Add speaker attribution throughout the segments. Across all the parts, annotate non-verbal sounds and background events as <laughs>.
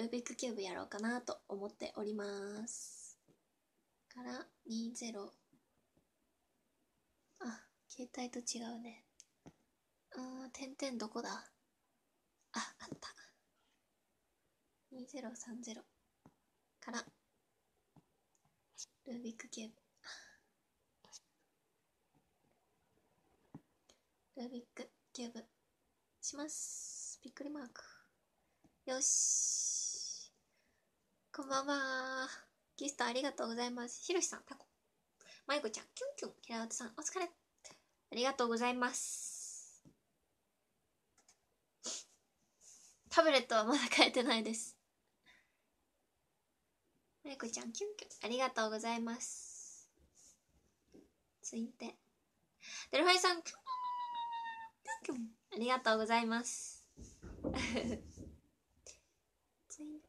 Speaker 1: ルービックキューブやろうかなと思っておりますから20あ携帯と違うねあん点々どこだああった2030からルービックキューブルービックキューブしますびっくりマークよしこんばんは。ギストありがとうございます。ひろしさん、タコ。まゆこちゃん、キュンキュン。平田さん、お疲れ。ありがとうございます。タブレットはまだ変えてないです。まゆこちゃん、キュンキュン。ありがとうございます。続いて。デルファイさん、キュンキュン。ありがとうございます。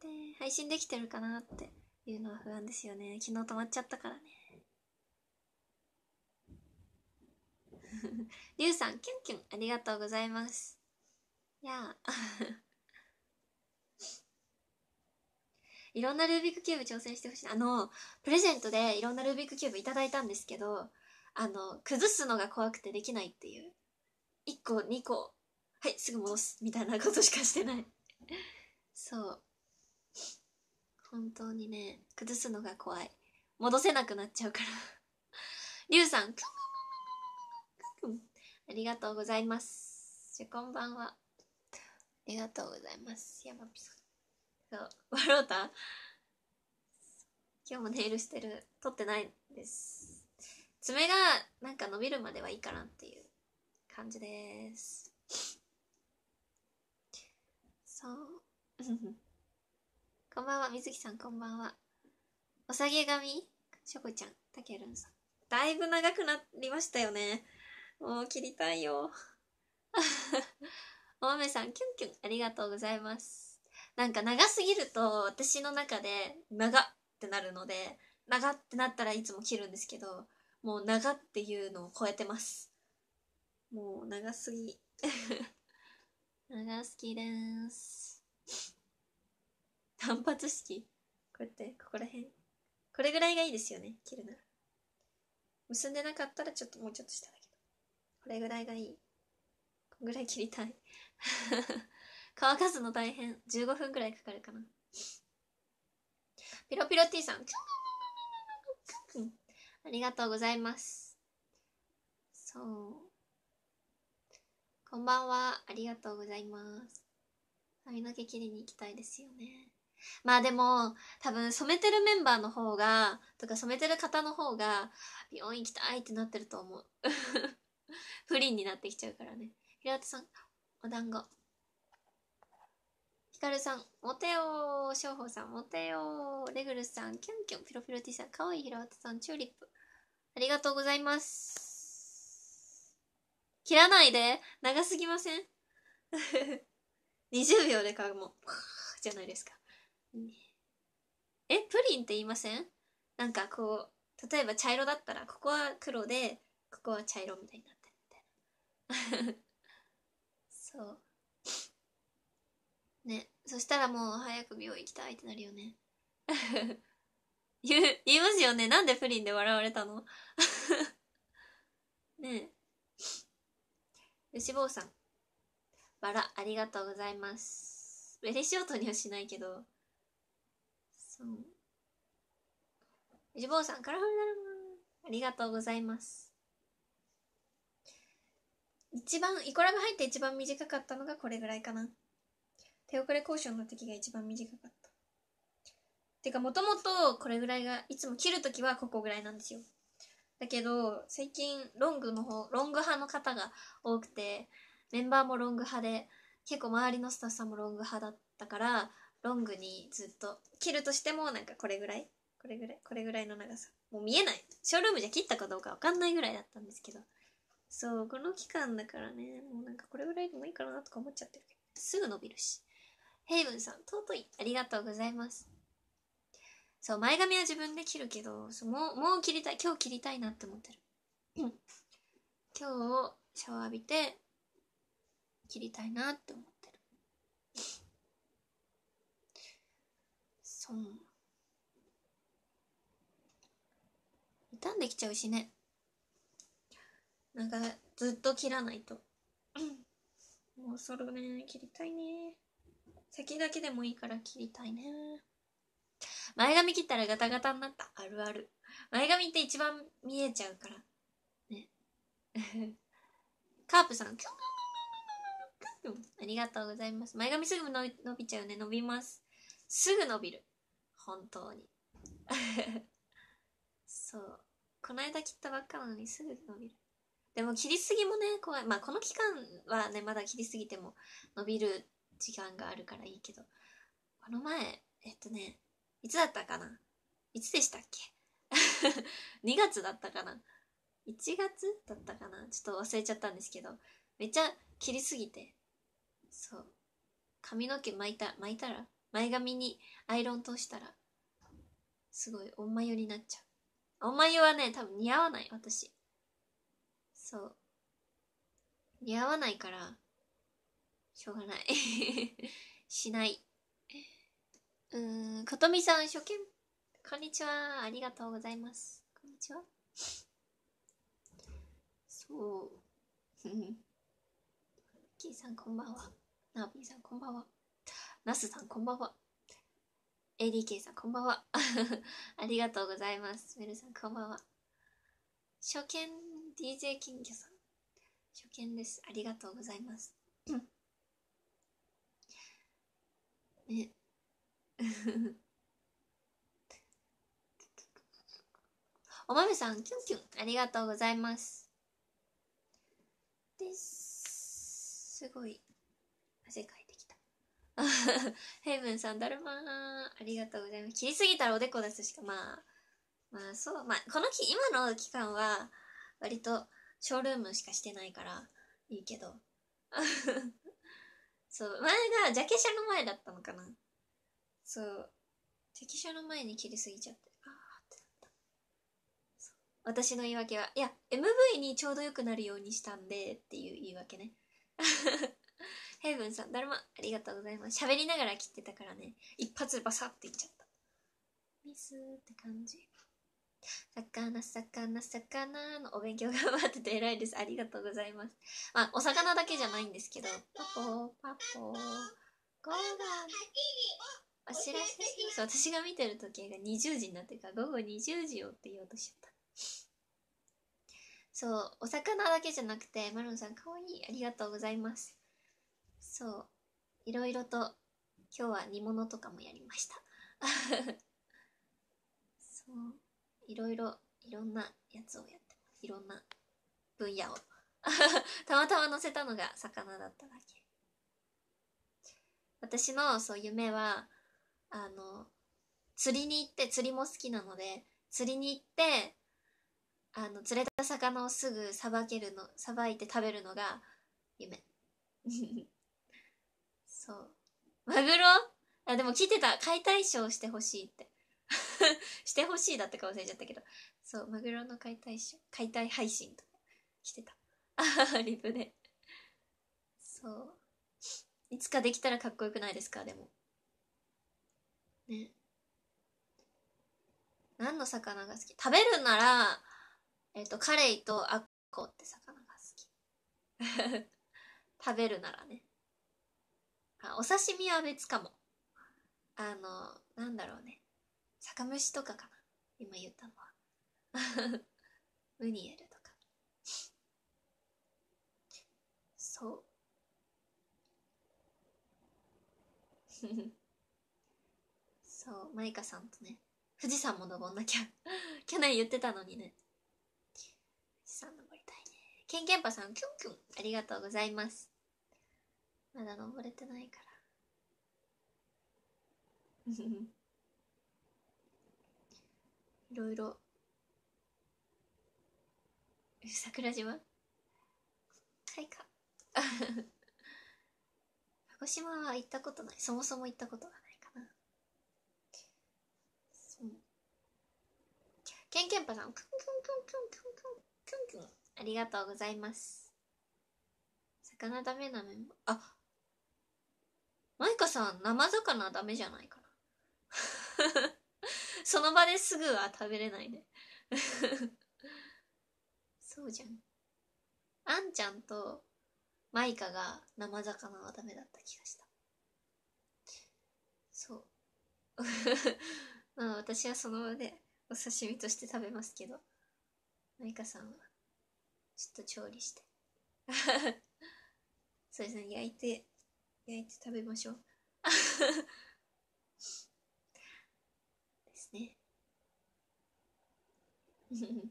Speaker 1: で、配信できてるかなっていうのは不安ですよね。昨日止まっちゃったからね。りゅうさん、キュンキュン、ありがとうございます。やあ。<laughs> いろんなルービックキューブ挑戦してほしい。あの、プレゼントでいろんなルービックキューブいただいたんですけど、あの、崩すのが怖くてできないっていう。1個、2個、はい、すぐ戻す、みたいなことしかしてない。<laughs> そう。本当にね崩すのが怖い戻せなくなっちゃうからりゅうさんありがとうございますこんばんはありがとうございます山ピさんそう笑うた今日もネイルしてる撮ってないです爪がなんか伸びるまではいいかなっていう感じですそうこんばんは、みずきさん、こんばんは。おさげ髪しょこちゃん、たけるんさん。だいぶ長くなりましたよね。もう切りたいよ。<laughs> お豆さん、キュンキュン、ありがとうございます。なんか長すぎると、私の中で、長ってなるので、長ってなったらいつも切るんですけど、もう長っていうのを超えてます。もう長すぎ。<laughs> 長すきです。反発式こうやってここら辺これぐらいがいいですよね切るなら結んでなかったらちょっともうちょっと下だけどこれぐらいがいいこんぐらい切りたい <laughs> 乾かすの大変15分ぐらいかかるかなピロピロ T さんありがとうございますそうこんばんは。ありがとうございます。髪の毛切りに行きたいですよね。まあでも、多分染めてるメンバーの方が、とか染めてる方の方が、美容院行きたいってなってると思う。<laughs> 不倫になってきちゃうからね。平田さん、お団子。ヒカルさん、モテよー。ショウホさん、モテよー。レグルさん、キュンキュン。ピロピロ T さん、かわいい平田さん、チューリップ。ありがとうございます。切らないで。長すぎません ?20 <laughs> 秒でかも。<laughs> じゃないですか。えプリンって言いませんなんかこう例えば茶色だったらここは黒でここは茶色みたいになってるみたいな <laughs> そうねそしたらもう早く美容院行きたいってなるよね <laughs> 言う言いますよねなんでプリンで笑われたの <laughs> ねえ牛坊さんバラありがとうございます嬉しートにはしないけどそうジボーさんカラフルなるありがとうございます一番イコラブ入って一番短かったのがこれぐらいかな手遅れ交渉の時が一番短かったてかもともとこれぐらいがいつも切る時はここぐらいなんですよだけど最近ロングの方ロング派の方が多くてメンバーもロング派で結構周りのスタッフさんもロング派だったからロングにずっと切るとしてもなんかこれぐらいこれぐらいこれぐらいの長さもう見えないショールームじゃ切ったかどうか分かんないぐらいだったんですけどそうこの期間だからねもうなんかこれぐらいでもいいかなとか思っちゃってるけどすぐ伸びるしヘイブンさん尊いありがとうございますそう前髪は自分で切るけどそうもうもう切りたい今日切りたいなって思ってる今日シャワー浴びて切りたいなって思うう。傷んできちゃうしねなんかずっと切らないともうそろね切りたいね先だけでもいいから切りたいね前髪切ったらガタガタになったあるある前髪って一番見えちゃうからね <laughs> カープさんありがとうございます前髪すぐ伸びちゃうね伸びますすぐ伸びる本当にそうこの間切ったばっかなのにすぐ伸びるでも切りすぎもね怖いまあこの期間はねまだ切りすぎても伸びる時間があるからいいけどこの前えっとねいつだったかないつでしたっけ2 <laughs> 月だったかな1月だったかなちょっと忘れちゃったんですけどめっちゃ切りすぎてそう髪の毛巻いた巻いたら前髪にアイロン通したらすごいおんまゆになっちゃうおんまゆはね多分似合わない私そう似合わないからしょうがない <laughs> しないうんことみさん初見こんにちはありがとうございますこんにちはそううんさんこんばんはなおぴーさんこんばんはナスさんこんばんは ADK さんこんばんは <laughs> ありがとうございますメルさんこんばんは初見 DJ 金魚さん初見ですありがとうございます <coughs> ね <laughs> おまめさんキュンキュンありがとうございますですすごい <laughs> ヘイブンさん、だるまありがとうございます。切りすぎたらおでこ出すしか、まあ、まあそう、まあ、このき、今の期間は、割と、ショールームしかしてないから、いいけど。<laughs> そう、前が、ジャケシャの前だったのかな。そう、ジャケシャの前に切りすぎちゃって、あーってなった。私の言い訳は、いや、MV にちょうどよくなるようにしたんで、っていう言い訳ね。<laughs> <laughs> ヘイブンさん、だるま、ありがとうございます。喋りながら切ってたからね、一発バサっていっちゃった。ミスって感じ。魚、魚、魚のお勉強頑張ってて偉いです。ありがとうございます。まあ、お魚だけじゃないんですけど、パポ、パポ、ゴーガン。お知らせ私が見てる時計が20時になってるから、午後20時よって言おうとしちゃった。そう、お魚だけじゃなくて、マロンさん、かわいい。ありがとうございます。そういろいろと今日は煮物とかもやりました <laughs> そういろいろいろんなやつをやってますいろんな分野を <laughs> たまたま載せたのが魚だっただけ私のそう夢はあの釣りに行って釣りも好きなので釣りに行ってあの釣れた魚をすぐさばけるのさばいて食べるのが夢 <laughs> そう。マグロあ、でも聞いてた。解体ショーしてほしいって。<laughs> してほしいだったか忘れちゃったけど。そう、マグロの解体ショー、解体配信とかしてた。<laughs> リプで。そう。いつかできたらかっこよくないですか、でも。ね。何の魚が好き食べるなら、えっ、ー、と、カレイとアッコって魚が好き。<laughs> 食べるならね。あお刺身は別かもあのなんだろうね酒蒸しとかかな今言ったのはム <laughs> ニエルとかそう <laughs> そうマイカさんとね富士山も登んなきゃ <laughs> 去年言ってたのにね富士山登りたいねケンケンパさんキュンキュンありがとうございますまだ登れてないから <laughs> いろいろ桜島開花 <laughs> 鹿児島は行ったことないそもそも行ったことがないかなけんケンぱさんくんありがとうございます魚ダメな面も。あマイカさん、生魚はダメじゃないかな。<laughs> その場ですぐは食べれないね <laughs> そうじゃん。あんちゃんとマイカが生魚はダメだった気がした。そう。<laughs> まあ私はその場でお刺身として食べますけど、マイカさんはちょっと調理して。そうですね、焼いて焼いて食べましょうですね <laughs>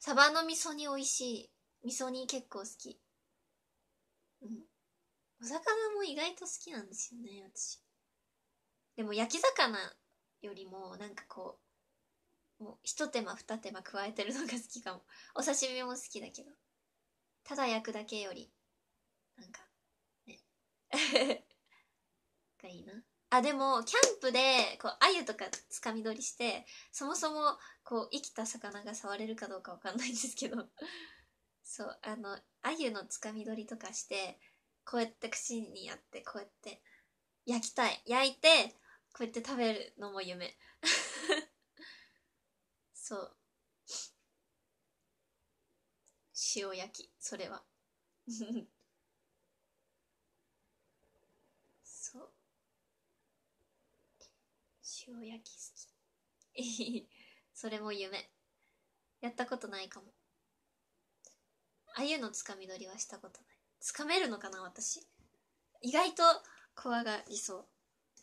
Speaker 1: サバの味噌煮美味しい味噌煮結構好きうんお魚も意外と好きなんですよね私でも焼き魚よりもなんかこうもう一手間二手間加えてるのが好きかもお刺身も好きだけどただ焼くだけよりなんかがいいなあでもキャンプでこう鮎とかつかみ取りしてそもそもこう生きた魚が触れるかどうかわかんないんですけどそうあの鮎のつかみ取りとかしてこうやって串にやってこうやって焼きたい焼いてこうやって食べるのも夢 <laughs> そう塩焼きそれは <laughs> 京焼き好きそれも夢やったことないかもあゆのつかみ取りはしたことないつかめるのかな私意外と怖がりそう <laughs>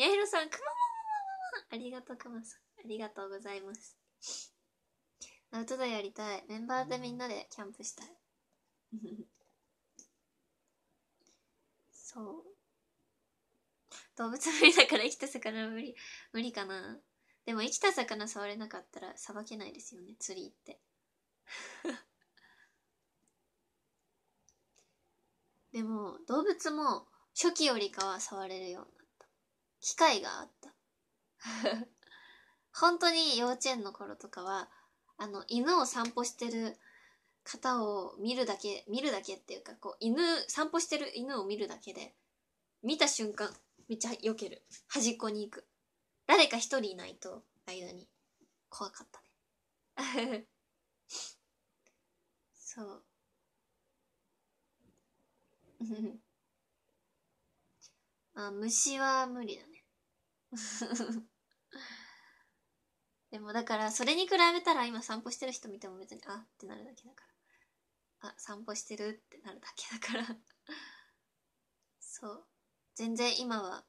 Speaker 1: やひろさんくまままままありがとうくまさんありがとうございますアウトドアやりたいメンバーでみんなでキャンプしたい <laughs> そう動物無理だから生きた魚無理、<laughs> 無理かな。でも生きた魚触れなかったらさばけないですよね、釣りって。<laughs> でも動物も初期よりかは触れるようになった。機会があった。<laughs> 本当に幼稚園の頃とかは、あの、犬を散歩してる方を見るだけ、見るだけっていうか、こう、犬、散歩してる犬を見るだけで、見た瞬間、めっちゃよける端っこに行く誰か一人いないと間に怖かったね <laughs> そう <laughs> あ虫は無理だね <laughs> でもだからそれに比べたら今散歩してる人見ても別にあってなるだけだからあ散歩してるってなるだけだからそう全然今は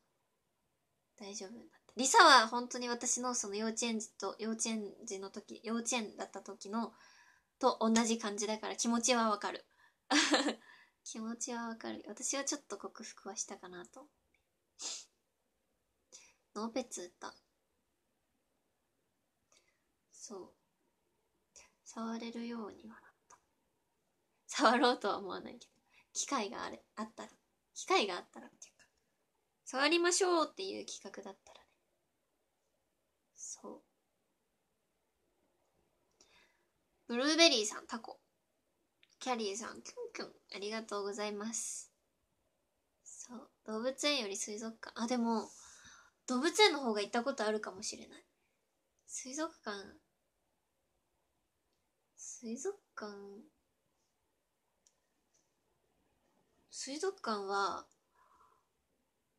Speaker 1: 大丈夫だったリサは本当に私のその幼稚園児と幼稚園児の時幼稚園だった時のと同じ感じだから気持ちはわかる <laughs> 気持ちはわかる私はちょっと克服はしたかなとノーペッツ打ったそう触れるようにはなった触ろうとは思わないけど機会があれあったら機会があったらっていう触りましょうっていう企画だったらね。そう。ブルーベリーさん、タコ。キャリーさん、キュンキュン、ありがとうございます。そう。動物園より水族館。あ、でも、動物園の方が行ったことあるかもしれない。水族館。水族館。水族館は、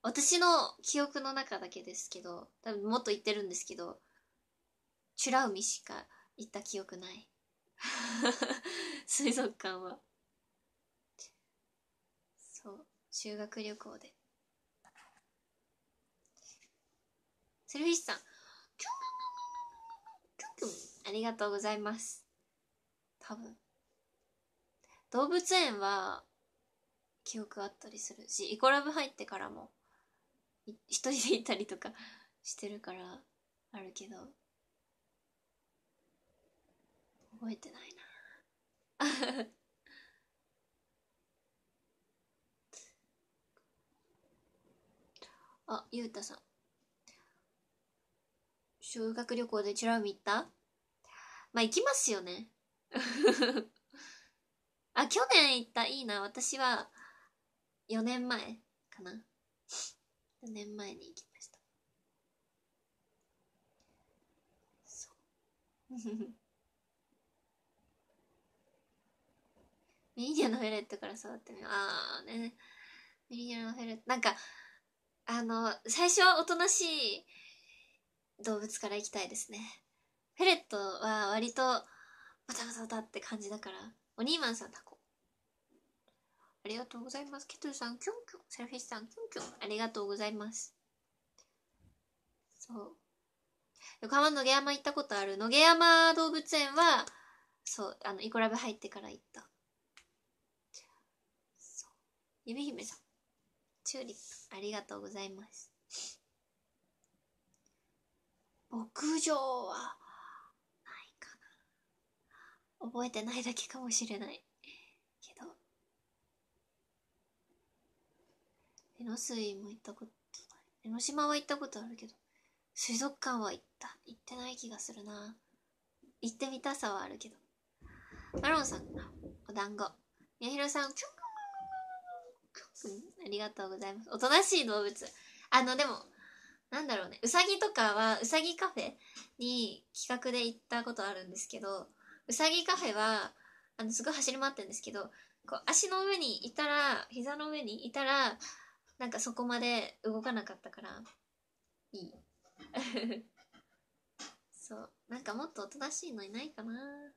Speaker 1: 私の記憶の中だけですけど、多分もっと言ってるんですけど、チュラ海しか行った記憶ない。<laughs> 水族館は。そう、修学旅行で。セルフィッシュさん、ありがとうございます。多分。動物園は記憶あったりするしイコラブ入ってからも一人でいたりとかしてるからあるけど覚えてないな <laughs> あゆうたさん修学旅行でチらラ海行ったまあ行きますよね <laughs> あ去年行ったいいな私は4年前かな4年前に行きましたそうミリアのフェレットから育ってみようああねミリのフェレットなんかあの最初はおとなしい動物から行きたいですねフェレットは割とバタバタバタって感じだからおニーマンさんタこありがとうございます。ケトルさん、キュンキュン。セルフィッシュさん、キュンキュン。ありがとうございます。そう。横浜野毛山行ったことある。野毛山動物園は、そう、あの、イコラブ入ってから行った。そう。ひめさん、チューリップ、ありがとうございます。牧場は、ないかな。覚えてないだけかもしれない。江ノ水も行ったことない江ノ島は行ったことあるけど水族館は行った行ってない気がするな行ってみたさはあるけどマロンさんお団子みやひろさんチョん、ありがとうございますおとなしい動物あのでもなんだろうねうさぎとかはうさぎカフェに企画で行ったことあるんですけどうさぎカフェはあのすごい走り回ってるんですけどこう足の上にいたら膝の上にいたらなんかそこまで動かなかったからいい <laughs> そうなんかもっとおとなしいのいないかな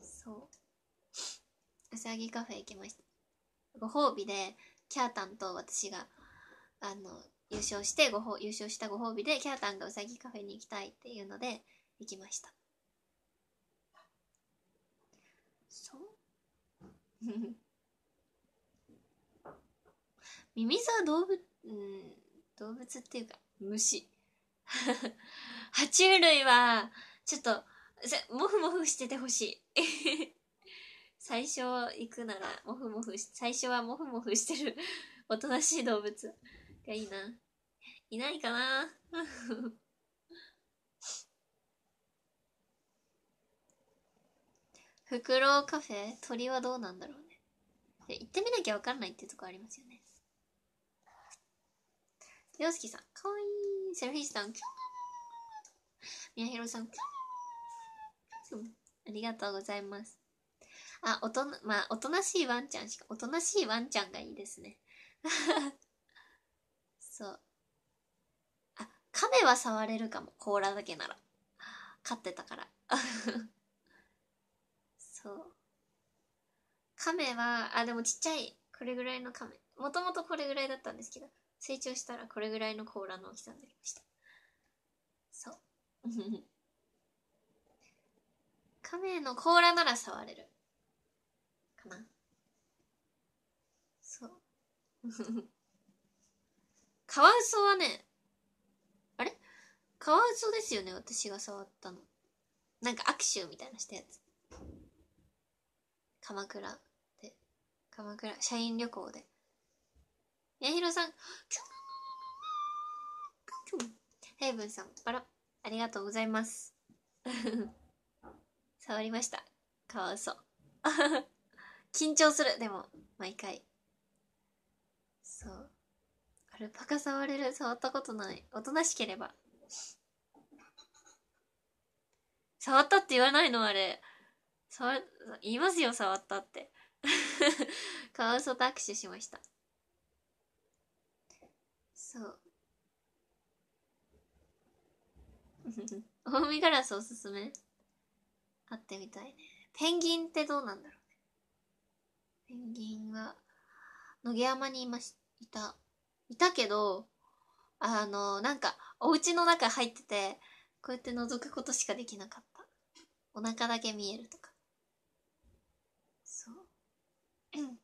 Speaker 1: そううさぎカフェ行きましたご褒美でキャータンと私があの優勝してごほ優勝したご褒美でキャータンがうさぎカフェに行きたいっていうので行きましたそう <laughs> ミミズは動物、うん、動物っていうか、虫。<laughs> 爬虫類は、ちょっと、もふもふしててほしい。<laughs> 最初行くなら、もふもふし、最初はもふもふしてる、<laughs> おとなしい動物がいいな。いないかなフクロウカフェ鳥はどうなんだろうね。行ってみなきゃわかんないっていうとこありますよね。り介さん、かわいい。セルフィーさん、キュンみやひろさん、キュンありがとうございます。あ、おとまあ、おとなしいワンちゃんしか、おとなしいワンちゃんがいいですね。<laughs> そう。あ、亀は触れるかも、甲羅だけなら。飼ってたから。<laughs> そう。亀は、あ、でもちっちゃい、これぐらいの亀。もともとこれぐらいだったんですけど、成長したらこれぐらいの甲羅の大きさになりましたそう <laughs> 亀の甲羅なら触れるかなそう <laughs> カワウソはねあれカワウソですよね私が触ったのなんか握手みたいなしたやつ鎌倉で鎌倉社員旅行でやひろさん、ヘイブンさん、あら、ありがとうございます。<laughs> 触りました。かわうそ。<laughs> 緊張する、でも、毎回。そう。アルパカ触れる、触ったことない。おとなしければ。触ったって言わないのあれ。触、言いますよ、触ったって。カワウソと握手しました。そう <laughs> 大見ガラスおすすめ会ってみたいねペンギンってどうなんだろうねペンギンは野毛山にいましいたいたけどあのなんかお家の中入っててこうやって覗くことしかできなかったお腹だけ見えるとかそう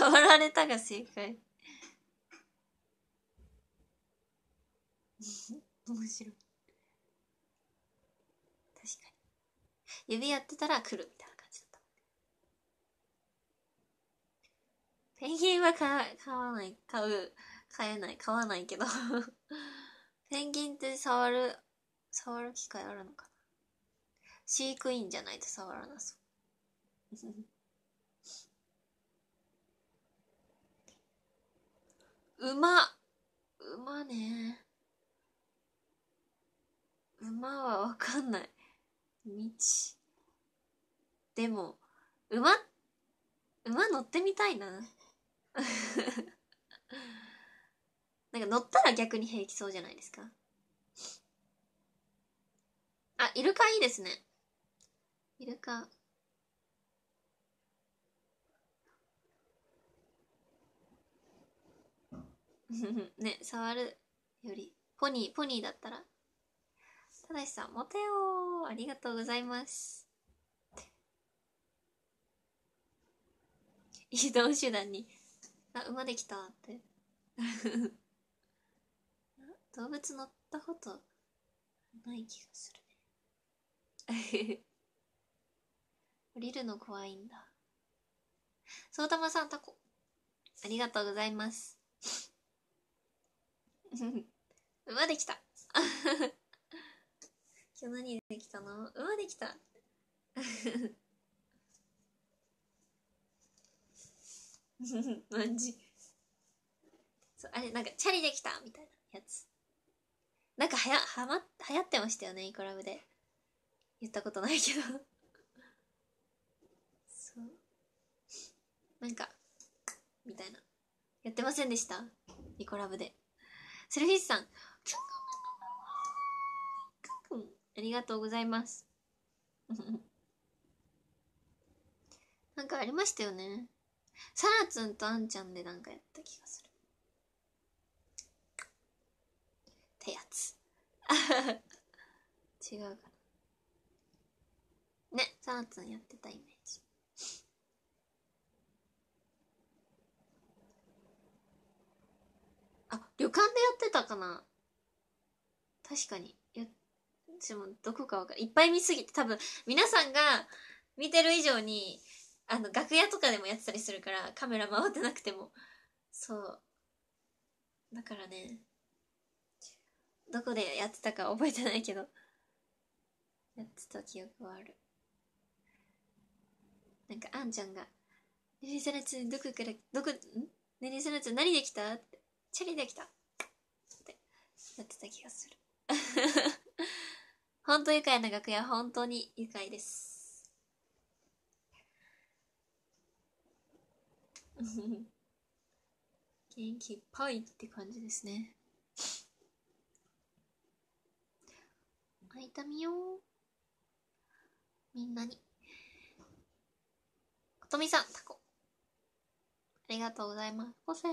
Speaker 1: 触られたが正解 <laughs> 面白い確かに指やってたら来るみたいな感じだったペンギンは買買わない買う買えない買わないけど <laughs> ペンギンって触る触る機会あるのかな飼育員じゃないと触らなそう馬。馬ね。馬はわかんない。道。でも、馬、馬乗ってみたいな。<laughs> なんか乗ったら逆に平気そうじゃないですか。あ、イルカいいですね。イルカ。<laughs> ね触るよりポニーポニーだったらただしさんモテよありがとうございます <laughs> 移動手段にあ馬できたって <laughs> 動物乗ったことない気がするね降りるの怖いんだそうたまさんタコありがとうございます <laughs> 馬できた <laughs> 今日何できたの馬できた <laughs> マジそうあれなんかチャリできたみたいなやつなんかはやはま流行ってましたよねイコラブで言ったことないけどそうなんかみたいなやってませんでしたイコラブでセルフィッシュさん。ありがとうございます。なんかありましたよね。さらつんとあんちゃんでなんかやった気がする。ってやつ。違うかな。ね、さらつんやってたイメージ。旅館でやってたかな確かに。や、でも、どこかわかいっぱい見すぎて、多分、皆さんが見てる以上に、あの、楽屋とかでもやってたりするから、カメラ回ってなくても。そう。だからね、どこでやってたか覚えてないけど、やってた記憶はある。なんか、あんちゃんが、サりちゃん、どこから、どこ、んサりちゃん、何できたって。チェリーできたってやってた気がする。<laughs> 本当愉快な楽屋、本当に愉快です。<laughs> 元気いっぱいって感じですね。会いたみよみんなに。ことみさん、タコ。りがとうございます。個性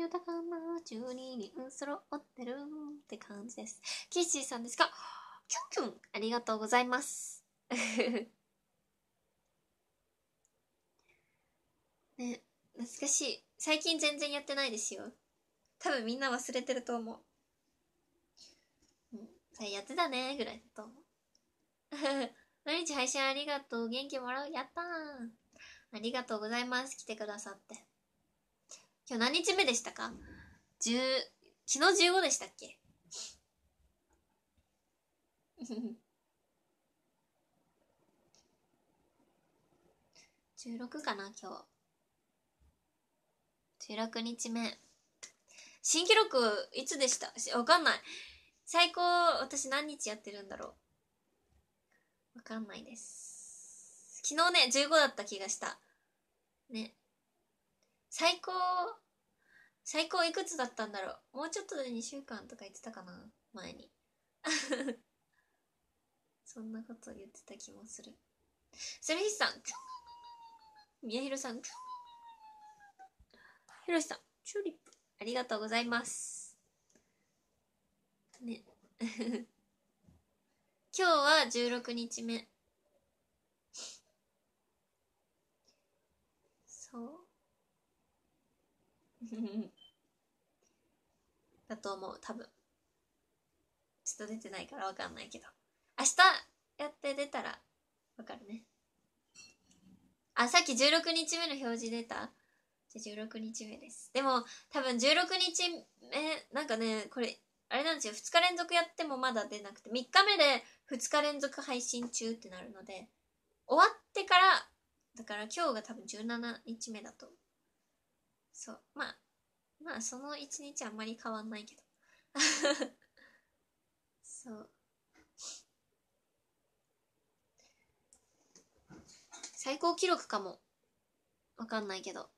Speaker 1: 豊かな12人揃ってるって感じです。キッシーさんですかキュンキュンありがとうございます。<laughs> ね、懐かしい。最近全然やってないですよ。多分みんな忘れてると思う。うん、それやってたねぐらいだと思う。<laughs> 毎日配信ありがとう。元気もらう。やったー。ありがとうございます。来てくださって。今日何日目でしたか ?10、昨日15でしたっけ16 <laughs> かな今日。16日目。新記録、いつでしたわかんない。最高、私何日やってるんだろう。わかんないです。昨日ね、15だった気がした。ね。最高最高いくつだったんだろうもうちょっとで2週間とか言ってたかな前に <laughs> そんなこと言ってた気もするセルヒスさん宮宏さんひろしさんチューリップありがとうございますね <laughs> 今日は16日目 <laughs> だと思う多分ちょっと出てないから分かんないけど明日やって出たら分かるねあさっき16日目の表示出たじゃ16日目ですでも多分16日目なんかねこれあれなんですよ2日連続やってもまだ出なくて3日目で2日連続配信中ってなるので終わってからだから今日が多分17日目だとそうまあまあその一日あんまり変わんないけど <laughs> そう最高記録かもわかんないけど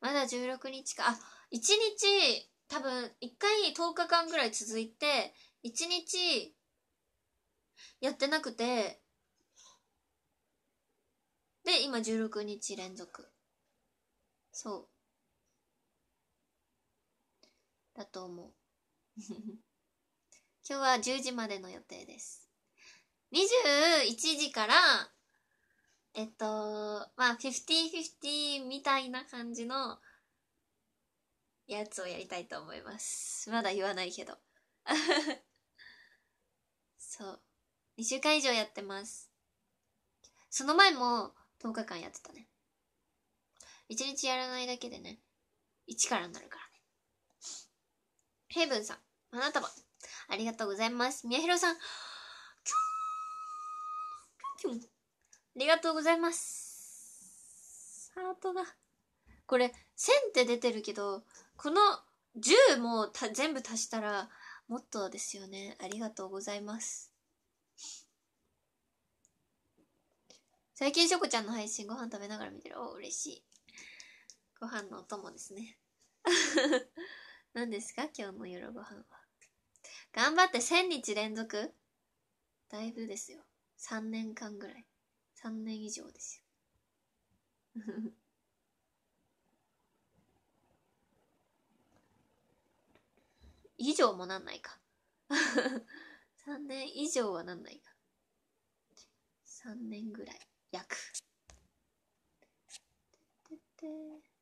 Speaker 1: まだ16日かあ1日多分1回10日間ぐらい続いて1日やってなくてで今16日連続そうだと思う <laughs> 今日は10時までの予定です21時からえっとまあ50/50みたいな感じのやつをやりたいと思いますまだ言わないけど <laughs> そう2週間以上やってますその前も10日間やってたね一日やらないだけでね、一からになるからね。ヘイブンさん、花束、ありがとうございます。宮ろさん、キュンキュン。ありがとうございます。ハートが。これ、1000って出てるけど、この10も全部足したら、もっとですよね。ありがとうございます。最近しょこちゃんの配信ご飯食べながら見てる。お、嬉しい。ご飯のお供ですね。<laughs> 何ですか今日の夜ご飯は。頑張って1000日連続だいぶですよ。3年間ぐらい。3年以上ですよ。<laughs> 以上もなんないか。3 <laughs> 年以上はなんないか。3年ぐらい。約。ててて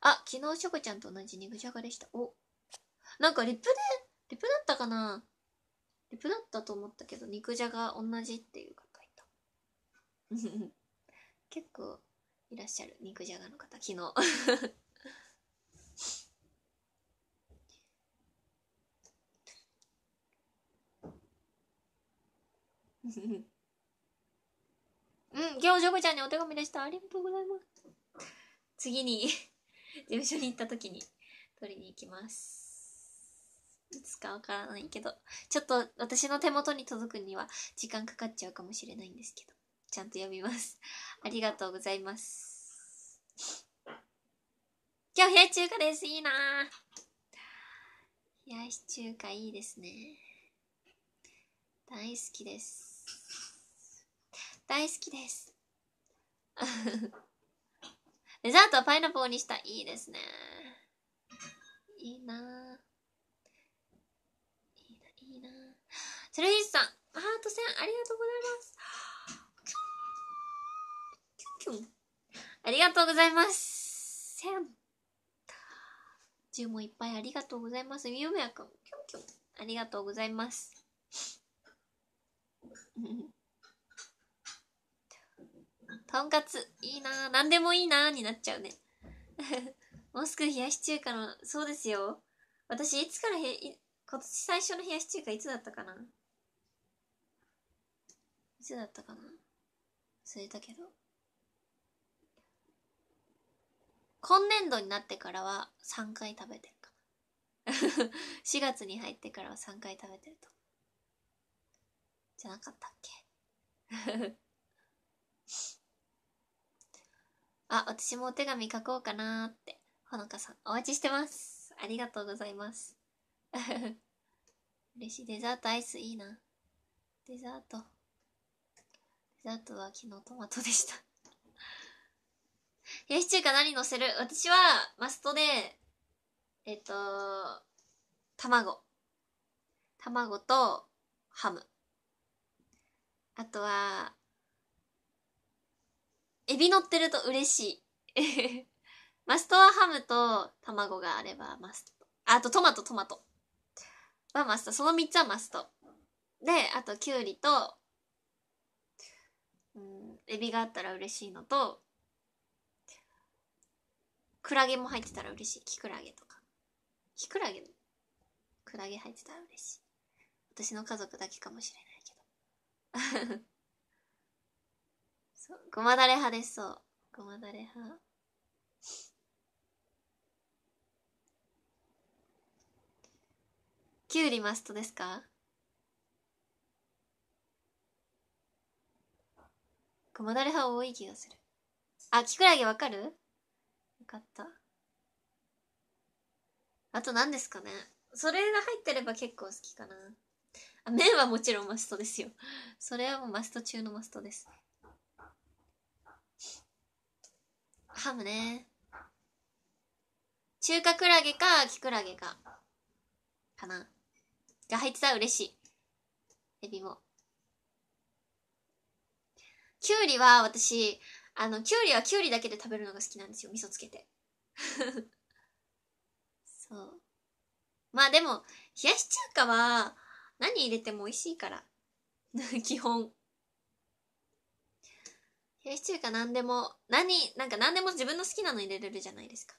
Speaker 1: あ、昨日しょこちゃんと同じ肉じゃがでした。お。なんかリップで、リップだったかなリップだったと思ったけど、肉じゃが同じっていう方いた。結構いらっしゃる、肉じゃがの方、昨日。うん、今日ジョブちゃんにお手紙でした。ありがとうございます。次に <laughs> 事務所に行った時に取りに行きます。いつかわからないけど、ちょっと私の手元に届くには時間かかっちゃうかもしれないんですけど、ちゃんと読みます。ありがとうございます。今日冷や中華です。いいな冷やし中華いいですね。大好きです。大好きです。<laughs> デザートはパイナポーにした。いいですね。いいないいな、いいなチェルヒスさん、ハート戦ありがとうございます。キュンキュン。ありがとうございます。せん。1もいっぱいありがとうございます。ゆうめやくん、キュンキュン。ありがとうございます。とんかついいな何でもいいなになっちゃうね <laughs> もうすぐ冷やし中華のそうですよ私いつからへ今年最初の冷やし中華いつだったかないつだったかな忘れたけど今年度になってからは3回食べてるかな4 <laughs> 月に入ってからは3回食べてるとじゃなかったっけあ、私もお手紙書こうかなーって。ほのかさん、お待ちしてます。ありがとうございます。<laughs> 嬉しい。デザートアイスいいな。デザート。デザートは昨日トマトでした <laughs> 冷やし中華何乗せる私はマストで、えっ、と、卵。卵とハム。あとは、エビ乗ってると嬉しい。<laughs> マストはハムと卵があればマスト。あとトマト、トマト。はマスト。その3つはマスト。で、あとキュウリと、うん、エビがあったら嬉しいのと、クラゲも入ってたら嬉しい。キクラゲとか。キクラゲクラゲ入ってたら嬉しい。私の家族だけかもしれないけど。そう。ごまだれ派です、そう。ごまだれ派。きゅうりマストですかごまだれ派多い気がする。あ、きくらげわかるよかった。あと何ですかねそれが入ってれば結構好きかな。あ麺はもちろんマストですよ。それはもうマスト中のマストですね。ハムね。中華クラゲか、キクラゲか。かな。が入ってたら嬉しい。エビも。きゅうりは私、あの、きゅうりはきゅうりだけで食べるのが好きなんですよ。味噌つけて。<laughs> そう。まあでも、冷やし中華は何入れても美味しいから。<laughs> 基本。冷やし中華何でも、何、なんか何でも自分の好きなの入れれるじゃないですか。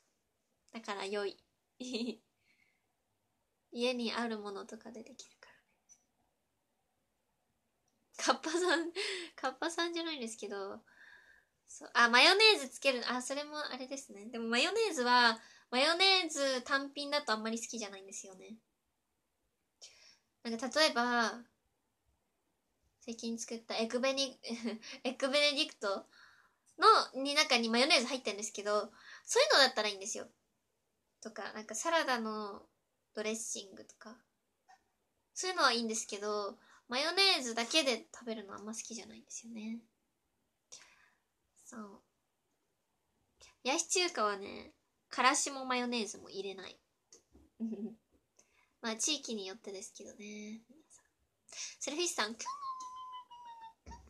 Speaker 1: だから良い。<laughs> 家にあるものとかでできるからね。カッパさん、カッパさんじゃないんですけど、そう、あ、マヨネーズつける、あ、それもあれですね。でもマヨネーズは、マヨネーズ単品だとあんまり好きじゃないんですよね。なんか例えば、最近作ったエクベニ <laughs> エクベネディクトのに中にマヨネーズ入ってるんですけどそういうのだったらいいんですよとかなんかサラダのドレッシングとかそういうのはいいんですけどマヨネーズだけで食べるのあんま好きじゃないんですよねそう冷し中華はねからしもマヨネーズも入れない <laughs> まあ地域によってですけどね皆さんセルフィッシュさん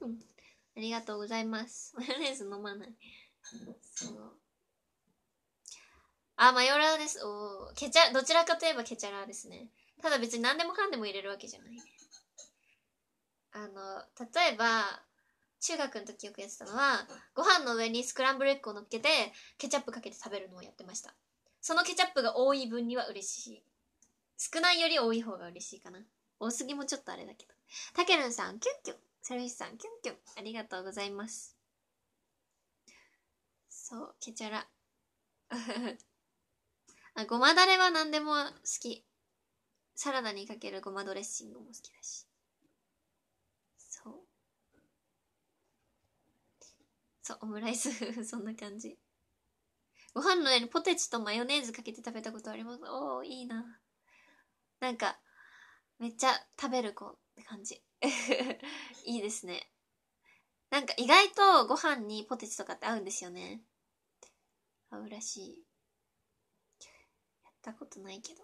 Speaker 1: うん。ありがとうございます。<laughs> マヨネーズ飲まない。あ、マヨラーです。おケチャ、どちらかといえばケチャラーですね。ただ別に何でもかんでも入れるわけじゃないね。あの、例えば、中学の時よくやってたのは、ご飯の上にスクランブルエッグを乗っけて、ケチャップかけて食べるのをやってました。そのケチャップが多い分には嬉しい。少ないより多い方が嬉しいかな。多すぎもちょっとあれだけど。たけるんさん、キュンキュン。猿石さん、キュンキュン、ありがとうございます。そう、ケチャラ。<laughs> あ、ごまだれは何でも好き。サラダにかけるごまドレッシングも好きだし。そう。そう、オムライス <laughs> そんな感じ。ご飯の上にポテチとマヨネーズかけて食べたことあります。おー、いいな。なんか、めっちゃ食べる子って感じ。<laughs> いいですね。なんか意外とご飯にポテチとかって合うんですよね。合うらしい。やったことないけど。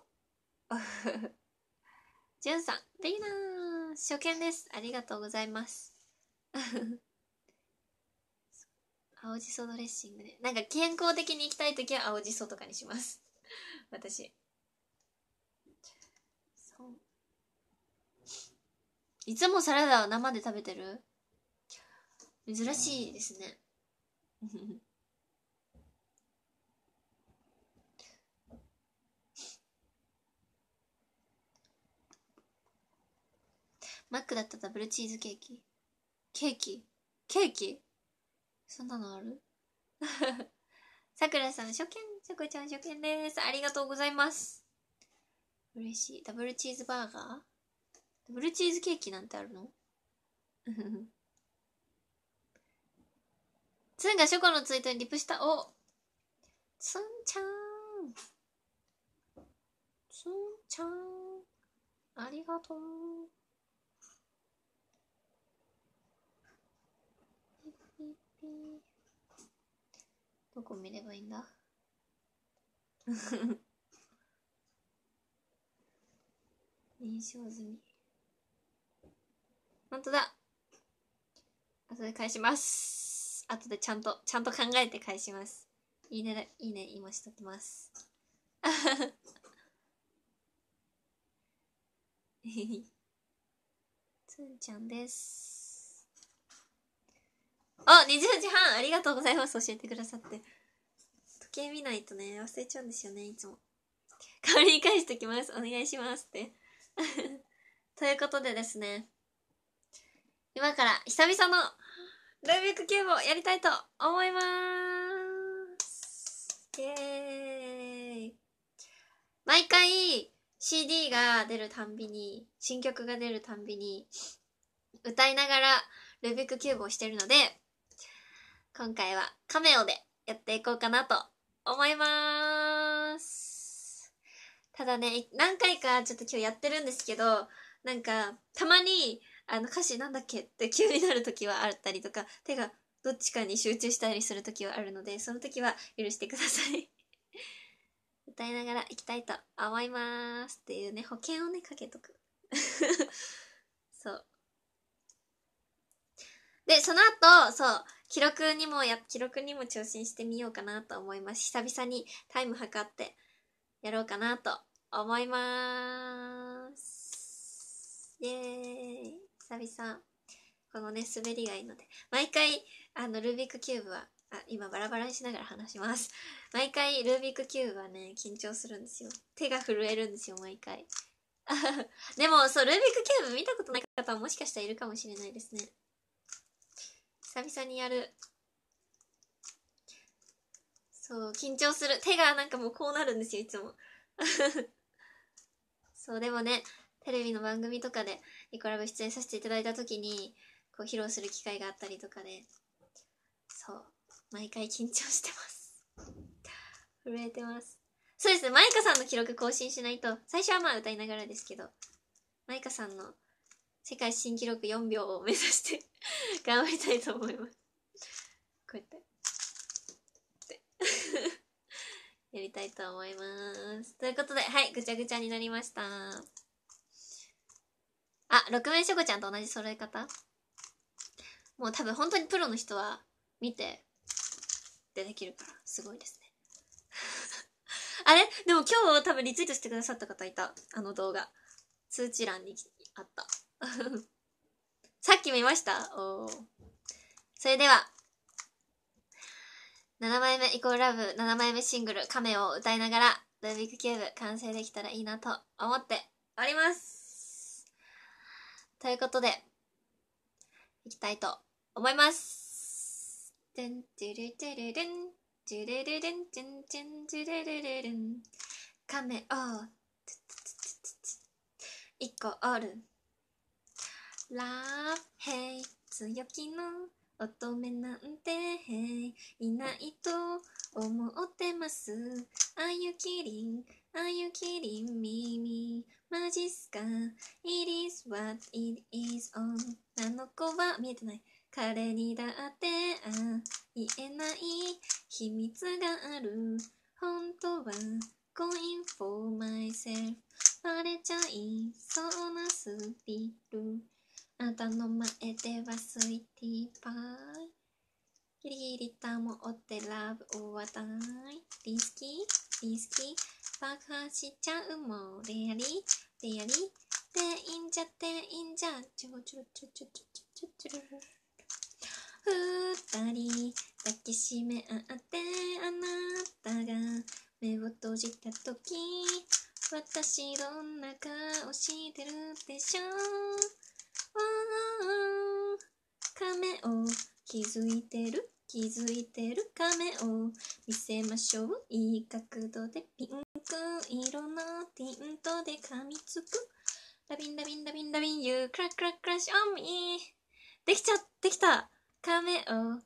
Speaker 1: じゅんさん、レイナー初見です。ありがとうございます。<laughs> 青じそドレッシングで。なんか健康的に行きたいときは青じそとかにします。私。いつもサラダは生で食べてる珍しいですね。マックだったダブルチーズケーキ。ケーキケーキそんなのある <laughs> さくらさん、初見さくちゃん初見です。ありがとうございます。嬉しい。ダブルチーズバーガーブルーチーズケーキなんてあるのつん <laughs> がショコのツイートにリプした。おつんちゃん。つんちゃん。ありがとう。どこ見ればいいんだ認証 <laughs> 済み。本当だ。後で返します。後でちゃんと、ちゃんと考えて返します。いいねいいね、今しときます。<laughs> つんちゃんです。あ、20時半ありがとうございます。教えてくださって。時計見ないとね、忘れちゃうんですよね、いつも。代わりに返しときます。お願いしますって。<laughs> ということでですね。今から久々のルービックキューブをやりたいと思いまーす。イェーイ。毎回 CD が出るたんびに、新曲が出るたんびに、歌いながらルービックキューブをしてるので、今回はカメオでやっていこうかなと思いまーす。ただね、何回かちょっと今日やってるんですけど、なんか、たまにあの歌詞なんだっけって <laughs> 急になる時はあったりとか手がどっちかに集中したりする時はあるのでその時は許してください <laughs> 歌いながら行きたいと思いますっていうね保険をねかけとく <laughs> そうでその後そう記録にもや記録にも挑戦してみようかなと思います久々にタイム測ってやろうかなと思いますイエーイ久々、このね、滑りがいいので、毎回、あの、ルービックキューブは、あ、今バラバラにしながら話します。<laughs> 毎回、ルービックキューブはね、緊張するんですよ。手が震えるんですよ、毎回。<laughs> でも、そう、ルービックキューブ見たことない方はもしかしたらいるかもしれないですね。久々にやる。そう、緊張する。手がなんかもうこうなるんですよ、いつも。<laughs> そう、でもね、テレビの番組とかでイコラブ出演させていただいた時にこう披露する機会があったりとかでそう毎回緊張してます <laughs> 震えてますそうですねマイカさんの記録更新しないと最初はまあ歌いながらですけどマイカさんの世界新記録4秒を目指して <laughs> 頑張りたいと思いますこうやって <laughs> やりたいと思いますということではいぐちゃぐちゃになりましたあ、六面しょこちゃんと同じ揃え方もう多分本当にプロの人は見てでできるから、すごいですね。<laughs> あれでも今日多分リツイートしてくださった方いた。あの動画。通知欄にあった。<laughs> さっき見ましたおそれでは、7枚目イコールラブ7枚目シングル「カメ」を歌いながらルービックキューブ完成できたらいいなと思っておりますということで、いきたいと思います。でん、じゅるじゅるるん、じゅるるるん、じゅんじゅんじゅるるるるん。カメオ、つつつつつ、イコール。ラー、ヘイ、強気の乙女なんて、いないと思ってます。あゆきりん、あゆきりん、みみ。マジっすか It is what it is on あの子は見えてない彼にだって言えない秘密がある本当は Going for myself バレちゃいそうなスピルあなたの前ではスイティーパイギリギリたもおってラブを渡り。いリスキーリスキー爆破しちゃうもんレアリレアリ店員じゃ店員じゃちょろちょろちょろちょちょちょ二人抱きしめ合ってあなたが目を閉じた時私どんな顔してるでしょう亀を気づいてる気づいてるカメを見せましょういい角度でピンク色のティントで噛みつくラビンラビンラビンラビン You ラクラクラ c シ a c k c できちゃってきたカメを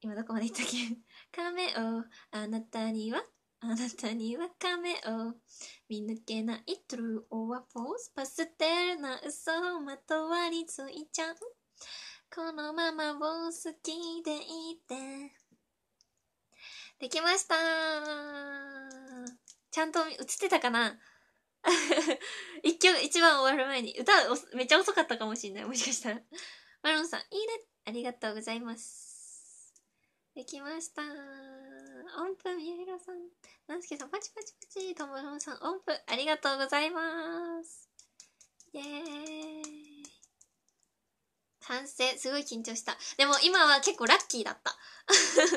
Speaker 1: 今どこまで行ったっけカメをあなたにはあなたにはカメを見抜けない True or false パステルな嘘をまとわりついちゃうこのままを好きでいて。できましたちゃんと映ってたかな <laughs> 一曲、一番終わる前に。歌めっちゃ遅かったかもしんない。もしかしたら。マロンさん、いいね。ありがとうございます。できました音符、みやひろさん。なすけさん、パチパチパチ。ともろンさん、音符、ありがとうございます。イェーイ。賛成。すごい緊張した。でも今は結構ラッキーだった。<laughs>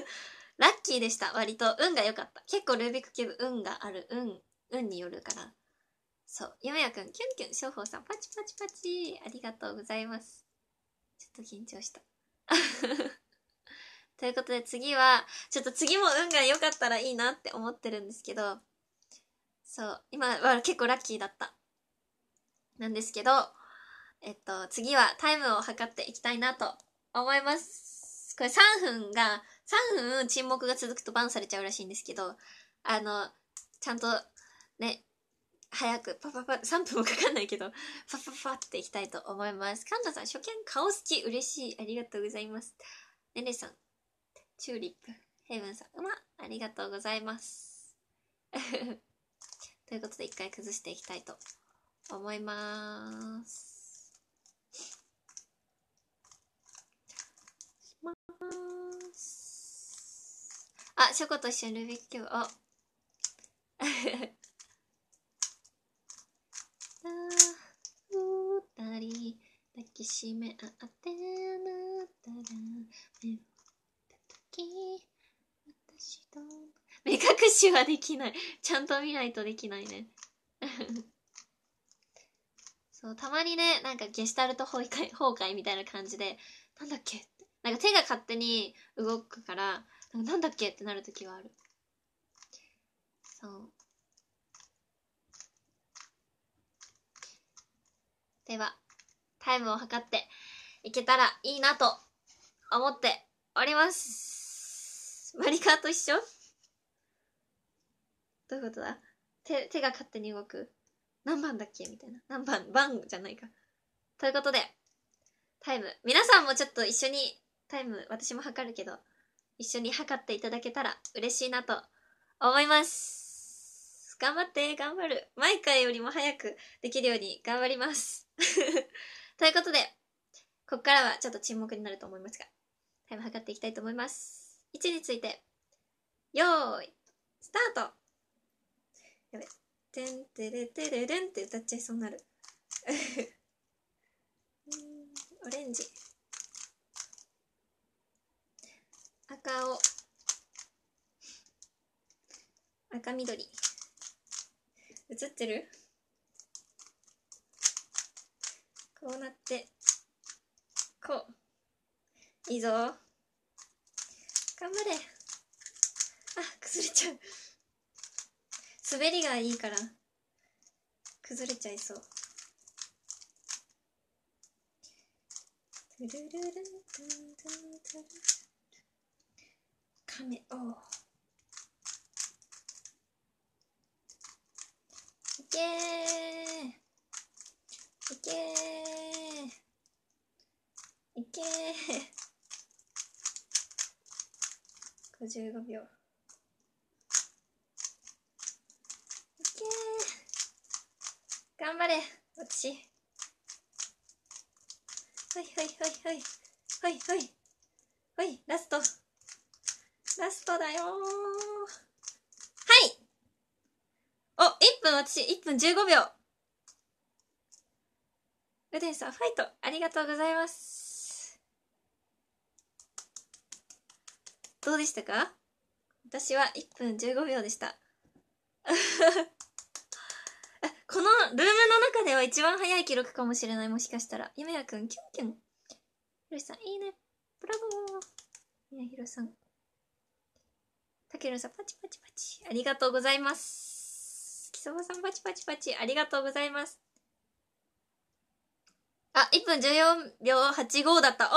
Speaker 1: ラッキーでした、割と。運が良かった。結構ルービックキューブ運がある。運、運によるから。そう。ゆめやくん、キュンキュン、しょうほうさん、パチパチパチ。ありがとうございます。ちょっと緊張した。<laughs> ということで次は、ちょっと次も運が良かったらいいなって思ってるんですけど、そう。今は結構ラッキーだった。なんですけど、えっと、次はタイムを測っていきたいなと思います。これ3分が、3分沈黙が続くとバンされちゃうらしいんですけど、あの、ちゃんとね、早くパパパ、3分もかかんないけど、パパパっていきたいと思います。かんなさん、初見顔好き、嬉しい。ありがとうございます。ねねさん、チューリップ、ヘブンさん、うまありがとうございます。<laughs> ということで、一回崩していきたいと思います。あ、ショコと一緒にルービックキューブ、あ。二人抱きしめあってあなたが目をた時私と目隠しはできないちゃんと見ないとできないね <laughs> そうたまにねなんかゲシュタルト崩壊崩壊みたいな感じでなんだっけなんか手が勝手に動くから、なんだっけってなるときはある。そう。では、タイムを測っていけたらいいなと思っております。マリカーと一緒どういうことだ手、手が勝手に動く何番だっけみたいな。何番番じゃないか。ということで、タイム。皆さんもちょっと一緒にタイム私も測るけど、一緒に測っていただけたら嬉しいなと思います。頑張って、頑張る。毎回よりも早くできるように頑張ります。<laughs> ということで、ここからはちょっと沈黙になると思いますが、タイム測っていきたいと思います。位置について、よーい、スタートやべ、てんてれてれれんって歌っちゃいそうになる。<laughs> オレンジ。赤を赤緑映ってるこうなってこういいぞ頑張れあ崩れちゃう滑りがいいから崩れちゃいそうトゥルルルトゥルルルン亀をいけーいけーいけー55秒いけー頑張れ私はいはいはいはいはいはいはいラストラストだよはいお、1分、私、1分15秒。うデンさん、ファイト、ありがとうございます。どうでしたか私は1分15秒でした。<laughs> このルームの中では一番早い記録かもしれない、もしかしたら。ゆめやくん、キュンキュン。ひろしさん、いいね。ブラボー。みやひろさん、たけるんさん、パチパチパチ。ありがとうございます。貴様さん、パチパチパチ。ありがとうございます。あ、1分14秒85だった。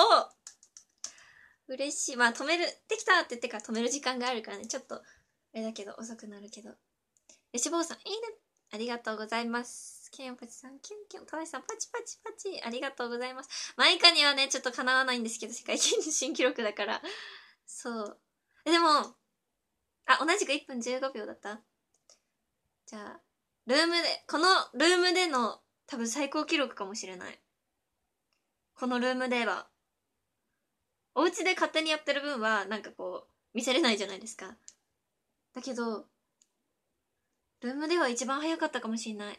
Speaker 1: お嬉しい。まあ、止める、できたって言ってから止める時間があるからね。ちょっと、あれだけど、遅くなるけど。よしぼうさん、いいね。ありがとうございます。ケンパチさん、キュンキュン。ただしさん、パチパチパチ。ありがとうございます。マイカにはね、ちょっとかなわないんですけど、世界新記録だから。そう。え、でも、あ、同じく1分15秒だった。じゃあ、ルームで、このルームでの多分最高記録かもしれない。このルームでは。お家で勝手にやってる分は、なんかこう、見せれないじゃないですか。だけど、ルームでは一番早かったかもしれない。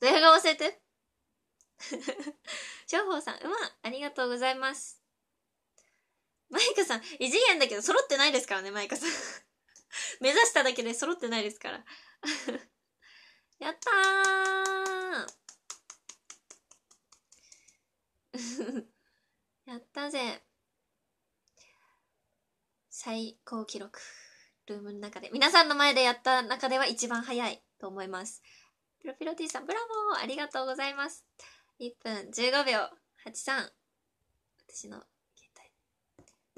Speaker 1: ドヤ顔教えて。ショウホウさん、うまありがとうございます。マイカさん、異次元だけど揃ってないですからね、マイカさん。<laughs> 目指しただけで揃ってないですから。<laughs> やったー <laughs> やったぜ。最高記録。ルームの中で。皆さんの前でやった中では一番早いと思います。ピロピロ T さん、ブラボーありがとうございます。1分15秒83。私の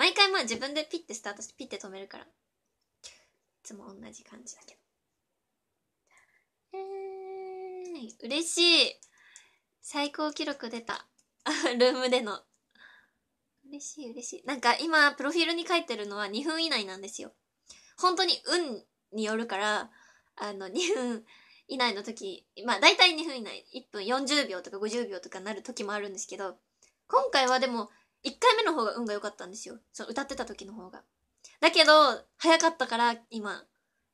Speaker 1: 毎回まあ自分でピッてスタートしてピッて止めるから。いつも同じ感じだけど。えー、嬉しい最高記録出た。<laughs> ルームでの。嬉しい嬉しい。なんか今、プロフィールに書いてるのは2分以内なんですよ。本当に運によるから、あの、2分以内の時、まあ大体2分以内、1分40秒とか50秒とかなる時もあるんですけど、今回はでも1回目の方が運が良かったんですよ。その歌ってた時の方が。だけど、早かったから今、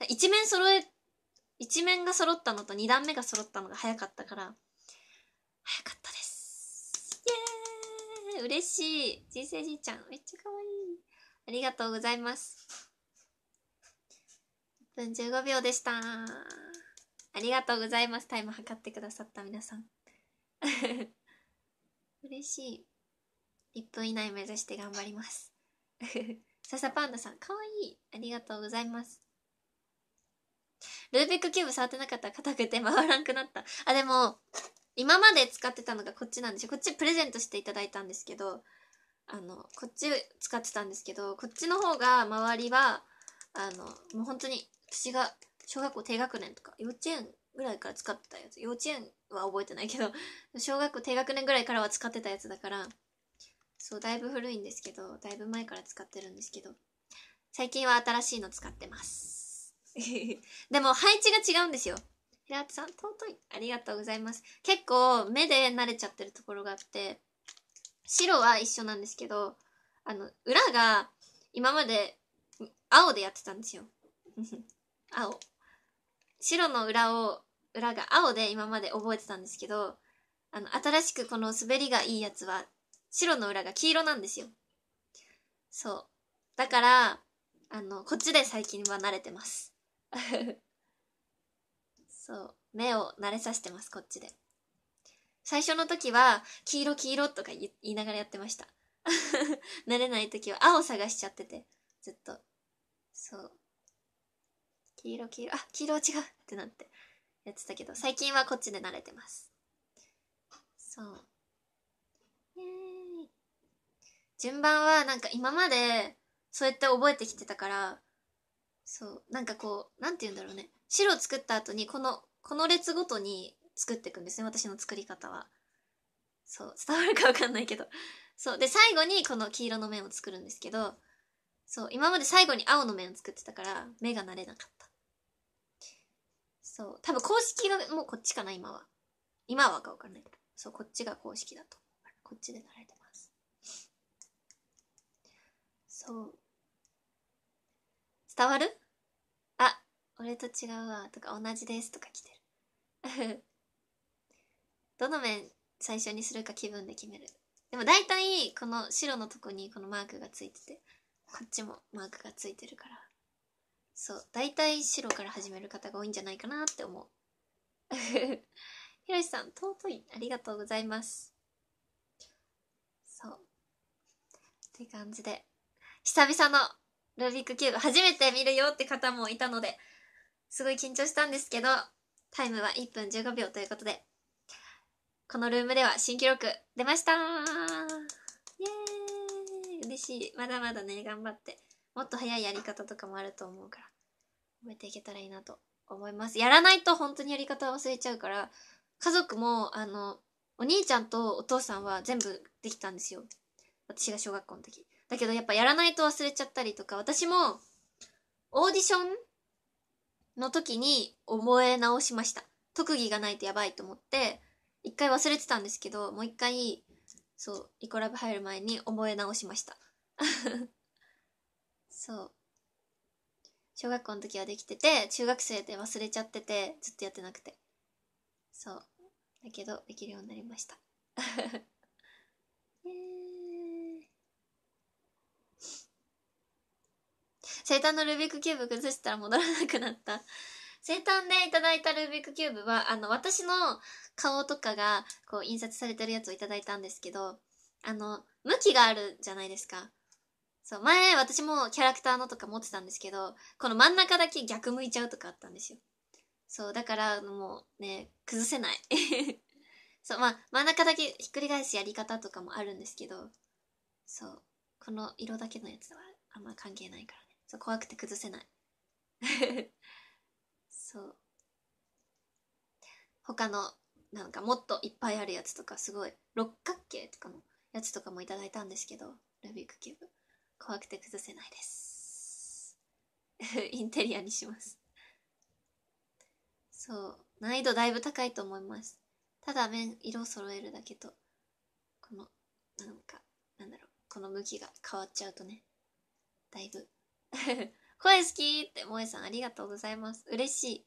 Speaker 1: 一面揃え、一面が揃ったのと二段目が揃ったのが早かったから、早かったです。イエーイ嬉しい人生じいちゃん、めっちゃ可愛いありがとうございます。1分15秒でした。ありがとうございます。タイム測ってくださった皆さん。<laughs> 嬉しい。1分以内目指して頑張ります笹 <laughs> パンダさんかわいいありがとうございますルービックキューブ触ってなかったら固くて回らんくなったあでも今まで使ってたのがこっちなんですよこっちプレゼントしていただいたんですけどあのこっち使ってたんですけどこっちの方が周りはあのもう本当に私が小学校低学年とか幼稚園ぐらいから使ってたやつ幼稚園は覚えてないけど小学校低学年ぐらいからは使ってたやつだからそう、だいぶ古いんですけど、だいぶ前から使ってるんですけど、最近は新しいの使ってます。<laughs> でも、配置が違うんですよ。平田さん、尊い。ありがとうございます。結構、目で慣れちゃってるところがあって、白は一緒なんですけど、あの、裏が、今まで、青でやってたんですよ。<laughs> 青。白の裏を、裏が青で今まで覚えてたんですけど、あの、新しくこの滑りがいいやつは、白の裏が黄色なんですよ。そう。だから、あの、こっちで最近は慣れてます。<laughs> そう。目を慣れさせてます、こっちで。最初の時は、黄色黄色とか言いながらやってました。<laughs> 慣れない時は、青探しちゃってて、ずっと。そう。黄色黄色、あ、黄色は違うってなってやってたけど、最近はこっちで慣れてます。そう。順番はなんか今までそうやって覚えてきてたからそうなんかこうなんて言うんだろうね白を作った後にこのこの列ごとに作っていくんですね私の作り方はそう伝わるか分かんないけどそうで最後にこの黄色の面を作るんですけどそう今まで最後に青の面を作ってたから目が慣れなかったそう多分公式がもうこっちかな今は今はか分かんないけどそうこっちが公式だとこっちで慣れてますそう伝わるあ俺と違うわとか同じですとか来てる <laughs> どの面最初にするか気分で決めるでも大体この白のとこにこのマークがついててこっちもマークがついてるからそう大体白から始める方が多いんじゃないかなって思う <laughs> ひろしさん尊いありがとうございますそうって感じで久々のルービックキューブ初めて見るよって方もいたので、すごい緊張したんですけど、タイムは1分15秒ということで、このルームでは新記録出ましたイエーイ嬉しい。まだまだね、頑張って。もっと早いやり方とかもあると思うから、覚えていけたらいいなと思います。やらないと本当にやり方忘れちゃうから、家族も、あの、お兄ちゃんとお父さんは全部できたんですよ。私が小学校の時。だけどやっぱやらないと忘れちゃったりとか、私もオーディションの時に覚え直しました。特技がないとやばいと思って、一回忘れてたんですけど、もう一回、そう、イコラブ入る前に覚え直しました。<laughs> そう。小学校の時はできてて、中学生で忘れちゃってて、ずっとやってなくて。そう。だけど、できるようになりました。<laughs> 生誕のルービックキューブ崩したら戻らなくなった。生誕でいただいたルービックキューブは、あの、私の顔とかが、こう、印刷されてるやつをいただいたんですけど、あの、向きがあるじゃないですか。そう、前、私もキャラクターのとか持ってたんですけど、この真ん中だけ逆向いちゃうとかあったんですよ。そう、だから、もうね、崩せない。<laughs> そう、まあ、真ん中だけひっくり返すやり方とかもあるんですけど、そう、この色だけのやつはあんま関係ないから。そう怖くて崩せない <laughs> そう他のなんかもっといっぱいあるやつとかすごい六角形とかのやつとかもいただいたんですけどルビックキューブ怖くて崩せないです <laughs> インテリアにしますそう難易度だいぶ高いと思いますただ面色揃えるだけとこのなんかなんだろうこの向きが変わっちゃうとねだいぶ <laughs> 声好きって、萌えさんありがとうございます。嬉しい。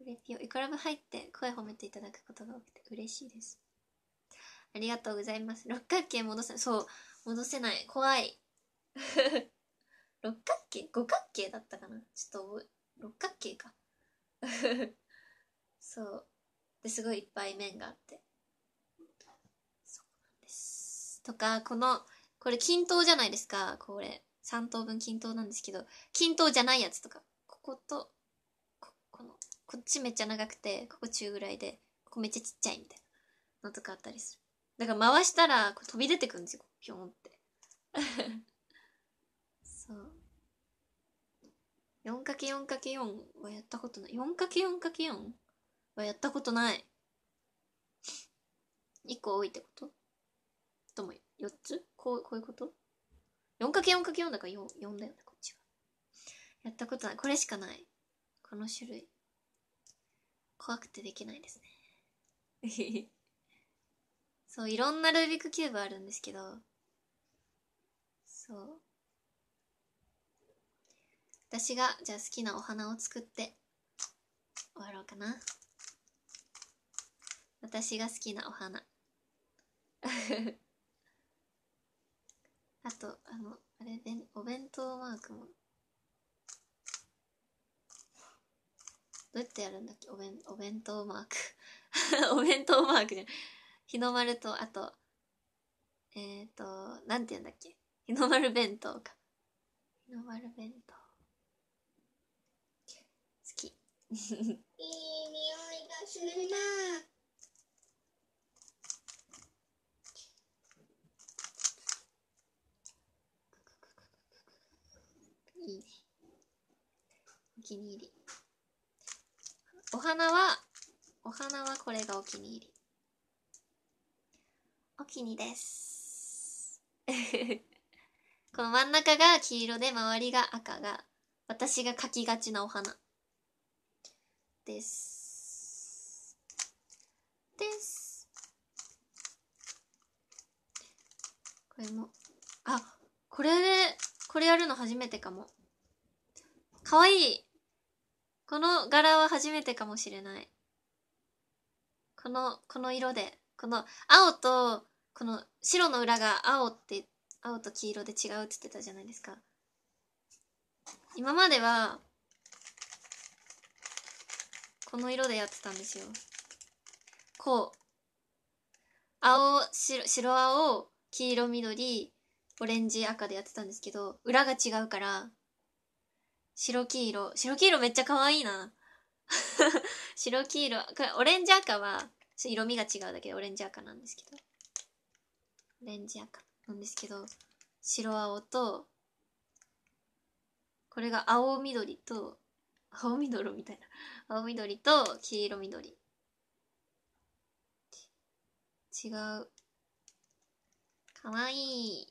Speaker 1: うれぴよ。イコラブ入って声褒めていただくことが多くて嬉しいです。ありがとうございます。六角形戻せそう。戻せない。怖い。<laughs> 六角形五角形だったかなちょっと六角形か。<laughs> そう。で、すごいいっぱい面があって。そうなんです。とか、この、これ均等じゃないですか、これ。3等分均等なんですけど、均等じゃないやつとか、ここと、こ、この、こっちめっちゃ長くて、ここ中ぐらいで、ここめっちゃちっちゃいみたいなのとかあったりする。だから回したら、こう飛び出てくるんですよ、ぴょんって。<laughs> そう。4×4×4 はやったことない。4×4×4 はやったことない。1個多いってこととも、4つこう、こういうこと 4×4×4 だから 4, 4だよねこっちはやったことないこれしかないこの種類怖くてできないですね <laughs> そういろんなルービックキューブあるんですけどそう私がじゃあ好きなお花を作って終わろうかな私が好きなお花 <laughs> あと、あの、あれで、お弁当マークも。どうやってやるんだっけお弁、お弁当マーク <laughs> お弁当マークじゃん。日の丸と、あと、えっ、ー、と、なんて言うんだっけ日の丸弁当か。日の丸弁当。好
Speaker 2: き。いい匂
Speaker 1: いがする
Speaker 2: なぁ。
Speaker 1: 気に入りお花はお花はこれがお気に入りお気にですこの真ん中が黄色で周りが赤が私が描きがちなお花ですですこれもあこれでこれやるの初めてかもかわいいこの柄は初めてかもしれない。この、この色で、この青と、この白の裏が青って、青と黄色で違うって言ってたじゃないですか。今までは、この色でやってたんですよ。こう。青、白、白青、黄色、緑、オレンジ、赤でやってたんですけど、裏が違うから、白黄色。白黄色めっちゃ可愛いな。<laughs> 白黄色。これ、オレンジ赤は、色味が違うだけでオレンジ赤なんですけど。オレンジ赤なんですけど、白青と、これが青緑と、青緑みたいな。青緑と黄色緑。違う。かわいい。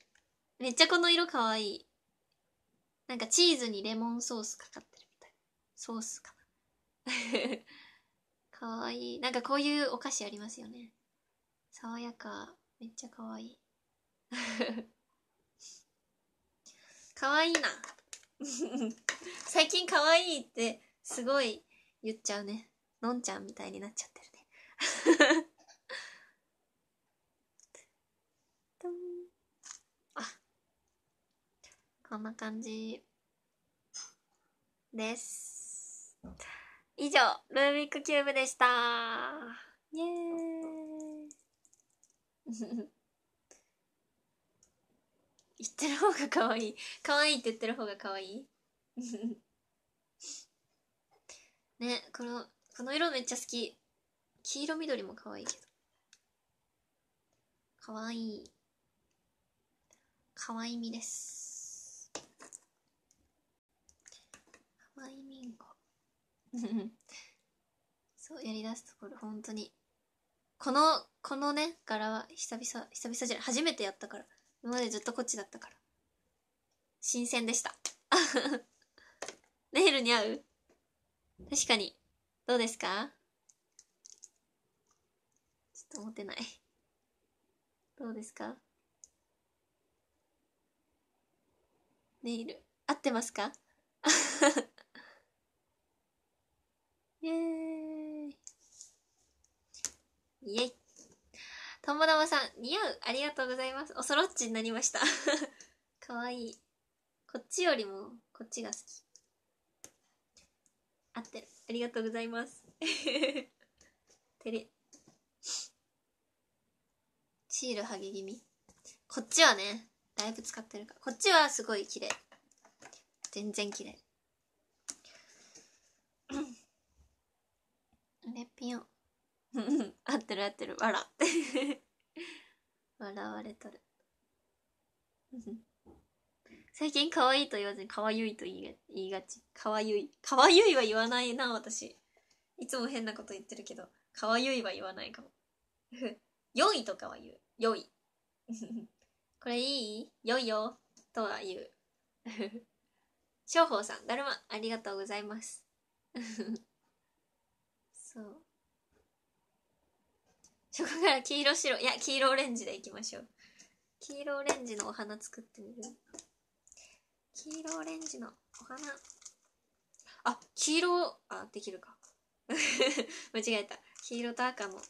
Speaker 1: めっちゃこの色かわいい。なんかチーズにレモンソースかかってるみたいなソースかな <laughs> かわいいなんかこういうお菓子ありますよね爽やかめっちゃかわいい <laughs> かわいいな <laughs> 最近かわいいってすごい言っちゃうねのんちゃんみたいになっちゃってるねこんな感じです。以上、ルービックキューブでした。イエーイ <laughs> 言ってる方が可愛い。可愛いって言ってる方が可愛い。<laughs> ね、この、この色めっちゃ好き。黄色緑も可愛いけど。可愛い。可愛みです。<laughs> そうやりだすところ本当にこのこのね柄は久々久々じゃない初めてやったから今までずっとこっちだったから新鮮でしたネイ <laughs> ルに合う確かにどうですかちょっと持てないどうですかネイル合ってますかイエーイ。イエイ。とさん、似合うありがとうございます。おそろっちになりました。かわいい。こっちよりも、こっちが好き。合ってる。ありがとうございます。て <laughs> れ。シール剥げ気味。こっちはね、だいぶ使ってるから。こっちはすごい綺麗。全然綺麗。うんうん、合ってる合ってる笑って <laughs> 笑われとる <laughs> 最近可愛いと言わずに可愛いと言いが言いがち可愛い可愛いは言わないな私いつも変なこと言ってるけど可愛いは言わないかも <laughs> 良いとかは言う良いこれいい良いよとは言うしょうほうさんだるまありがとうございますそうそこから黄色白いや黄色オレンジでいきましょう黄色オレンジのお花作ってみる黄色オレンジのお花あ黄色あできるか <laughs> 間違えた黄色と赤の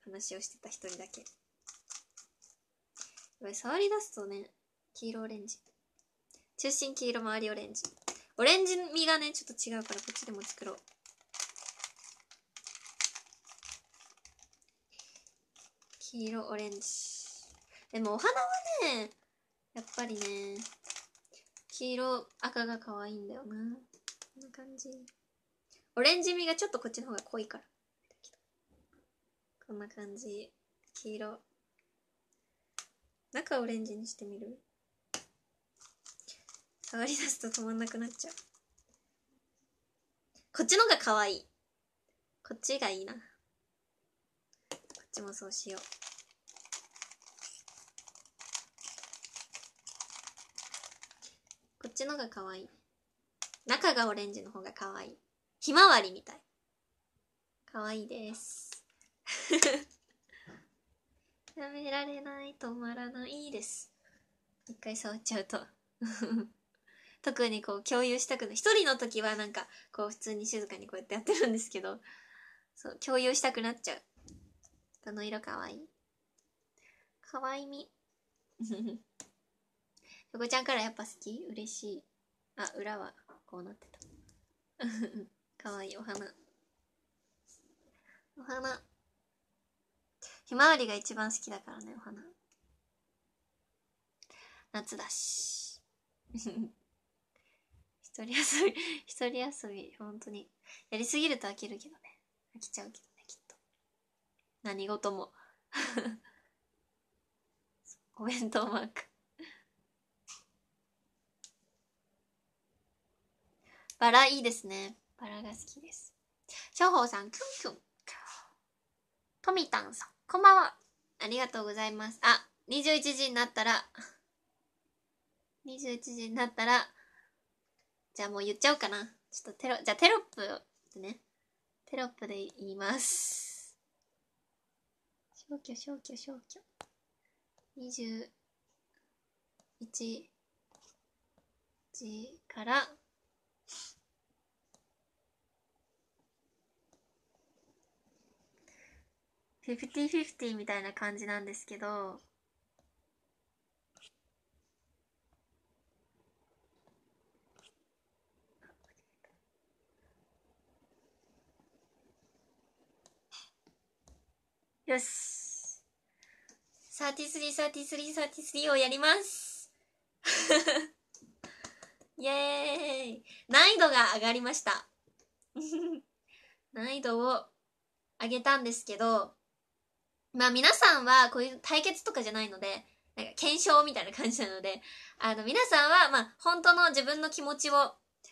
Speaker 1: 話をしてた一人だけ触り出すとね黄色オレンジ中心黄色周りオレンジオレンジ味がねちょっと違うからこっちでも作ろう黄色オレンジでもお花はねやっぱりね黄色赤が可愛いんだよなこんな感じオレンジ味がちょっとこっちの方が濃いからこんな感じ黄色中オレンジにしてみる触り出すと止まんなくなっちゃうこっちのが可愛いこっちがいいなこっちもそうしようちのが可愛い。中がオレンジの方が可愛い。ひまわりみたい。可愛いです。や <laughs> められない、止まらない、いいです。一回触っちゃうと。<laughs> 特にこう共有したくない。一人の時はなんか、こう普通に静かにこうやってやってるんですけど、そう、共有したくなっちゃう。この色かわいい。かわいみ。<laughs> ふちゃんからやっぱ好き嬉しい。あ、裏はこうなってた。<laughs> かわいいお花。お花。ひまわりが一番好きだからね、お花。夏だし。<laughs> 一人遊び、一人遊び、本当に。やりすぎると飽きるけどね。飽きちゃうけどね、きっと。何事も。お弁当マーク。バラいいですね。バラが好きです。しょうほうさん、キュンキュン。とみたんさん、こんばんは。ありがとうございます。あ、21時になったら、21時になったら、じゃあもう言っちゃおうかな。ちょっとテロ、じゃあテロップね。テロップで言います。消去、消去、消去。21時から、5 0フティフィフティみたいな感じなんですけど、よし。33、33、3ーをやります。イェーイ。難易度が上がりました。難易度を上げたんですけど、まあ皆さんはこういう対決とかじゃないので、なんか検証みたいな感じなので、あの皆さんはまあ本当の自分の気持ちを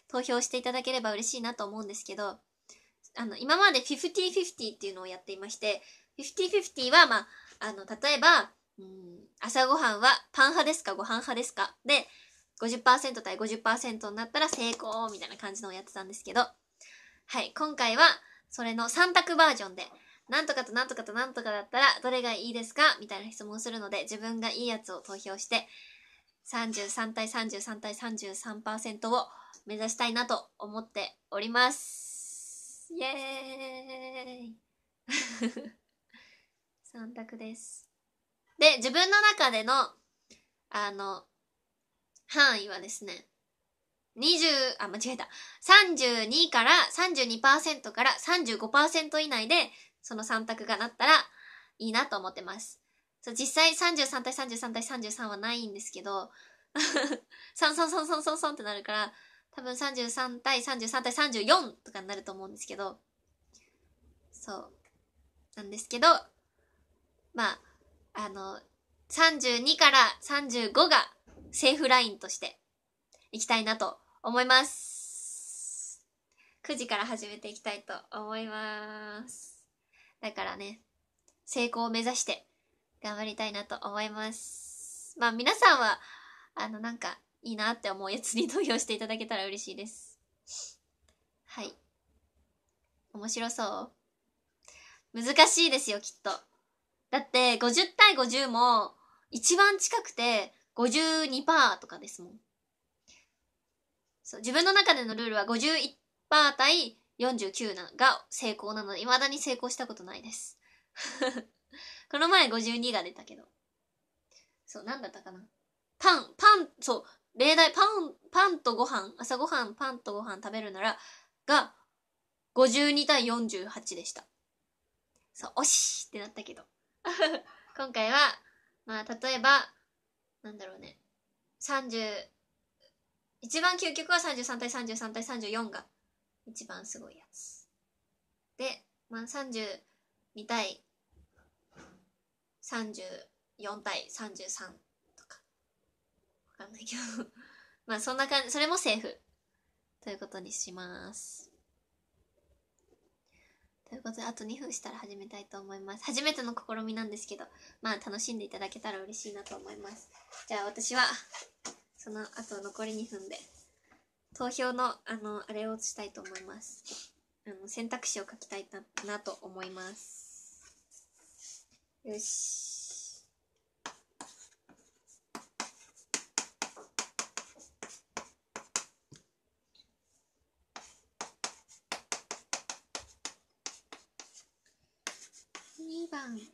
Speaker 1: 投票していただければ嬉しいなと思うんですけど、あの今まで50-50っていうのをやっていまして、50-50はまあ、あの例えば、うん、朝ごはんはパン派ですかご飯派ですかで、50%対50%になったら成功みたいな感じのをやってたんですけど、はい、今回はそれの3択バージョンで、なんとかとなんとかとなんとかだったらどれがいいですかみたいな質問するので自分がいいやつを投票して33対33対33%を目指したいなと思っております。イエーイ3 <laughs> 択です。で、自分の中での、あの、範囲はですね、20、あ、間違えた。32から32%から35%以内でその3択がなったらいいなと思ってます。そう実際33対33対33はないんですけど、3 3 3 3 3ってなるから、多分33対33対34とかになると思うんですけど、そう。なんですけど、まあ、あの、32から35がセーフラインとしていきたいなと思います。9時から始めていきたいと思います。だからね、成功を目指して頑張りたいなと思います。まあ皆さんは、あのなんかいいなって思うやつに投票していただけたら嬉しいです。はい。面白そう難しいですよ、きっと。だって50対50も一番近くて52%とかですもん。そう、自分の中でのルールは51%対49なが成功なので、未だに成功したことないです。<laughs> この前52が出たけど。そう、なんだったかな。パン、パン、そう、例題、パン、パンとご飯、朝ごはん、パンとご飯食べるなら、が、52対48でした。そう、惜しいってなったけど。<laughs> 今回は、まあ、例えば、なんだろうね、30、一番究極は33対33対34が一番すごいやつで、まあ、32対34対33とか分かんないけど <laughs> まあそんな感じそれもセーフということにしますということであと2分したら始めたいと思います初めての試みなんですけどまあ楽しんでいただけたら嬉しいなと思いますじゃあ私はその後残り2分で投票の、あの、あれをしたいと思います。あの、選択肢を書きたいな、なと思います。よし。
Speaker 2: 2番。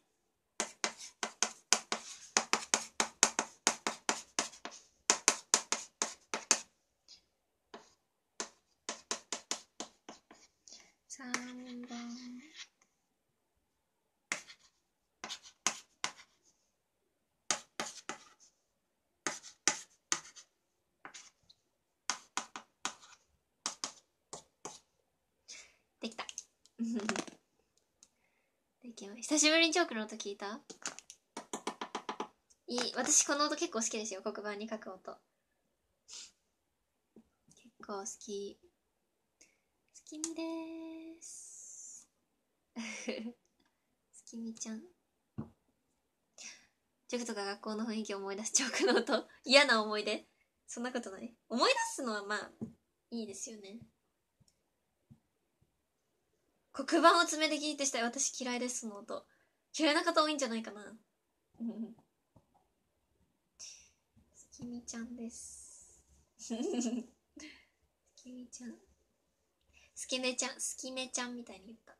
Speaker 1: <laughs> 久しぶりにチョークの音聞いたいい私この音結構好きですよ黒板に書く音結構好き好きみです好きみちゃんチョークとか学校の雰囲気思い出すチョークの音嫌な思い出そんなことない思い出すのはまあいいですよね黒板を爪でギいってしたい私嫌いですその音嫌いな方多いんじゃないかなすきみちゃんですすきみちゃんすきめちゃんすきめちゃんみたいに言った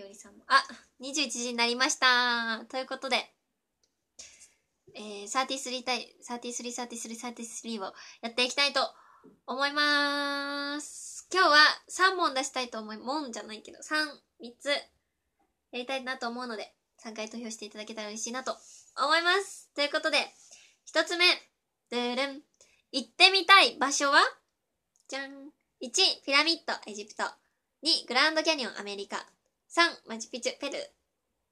Speaker 1: よりさんもあ21時になりましたということでえー、33対333333をやっていきたいと思います今日は3問出したいと思い、問じゃないけど、3、3つ、やりたいなと思うので、3回投票していただけたら嬉しいなと思います。ということで、1つ目、ドゥルン。行ってみたい場所はじゃん。1、ピラミッド、エジプト。2、グランドキャニオン、アメリカ。3、マチュピチュ、ペルー。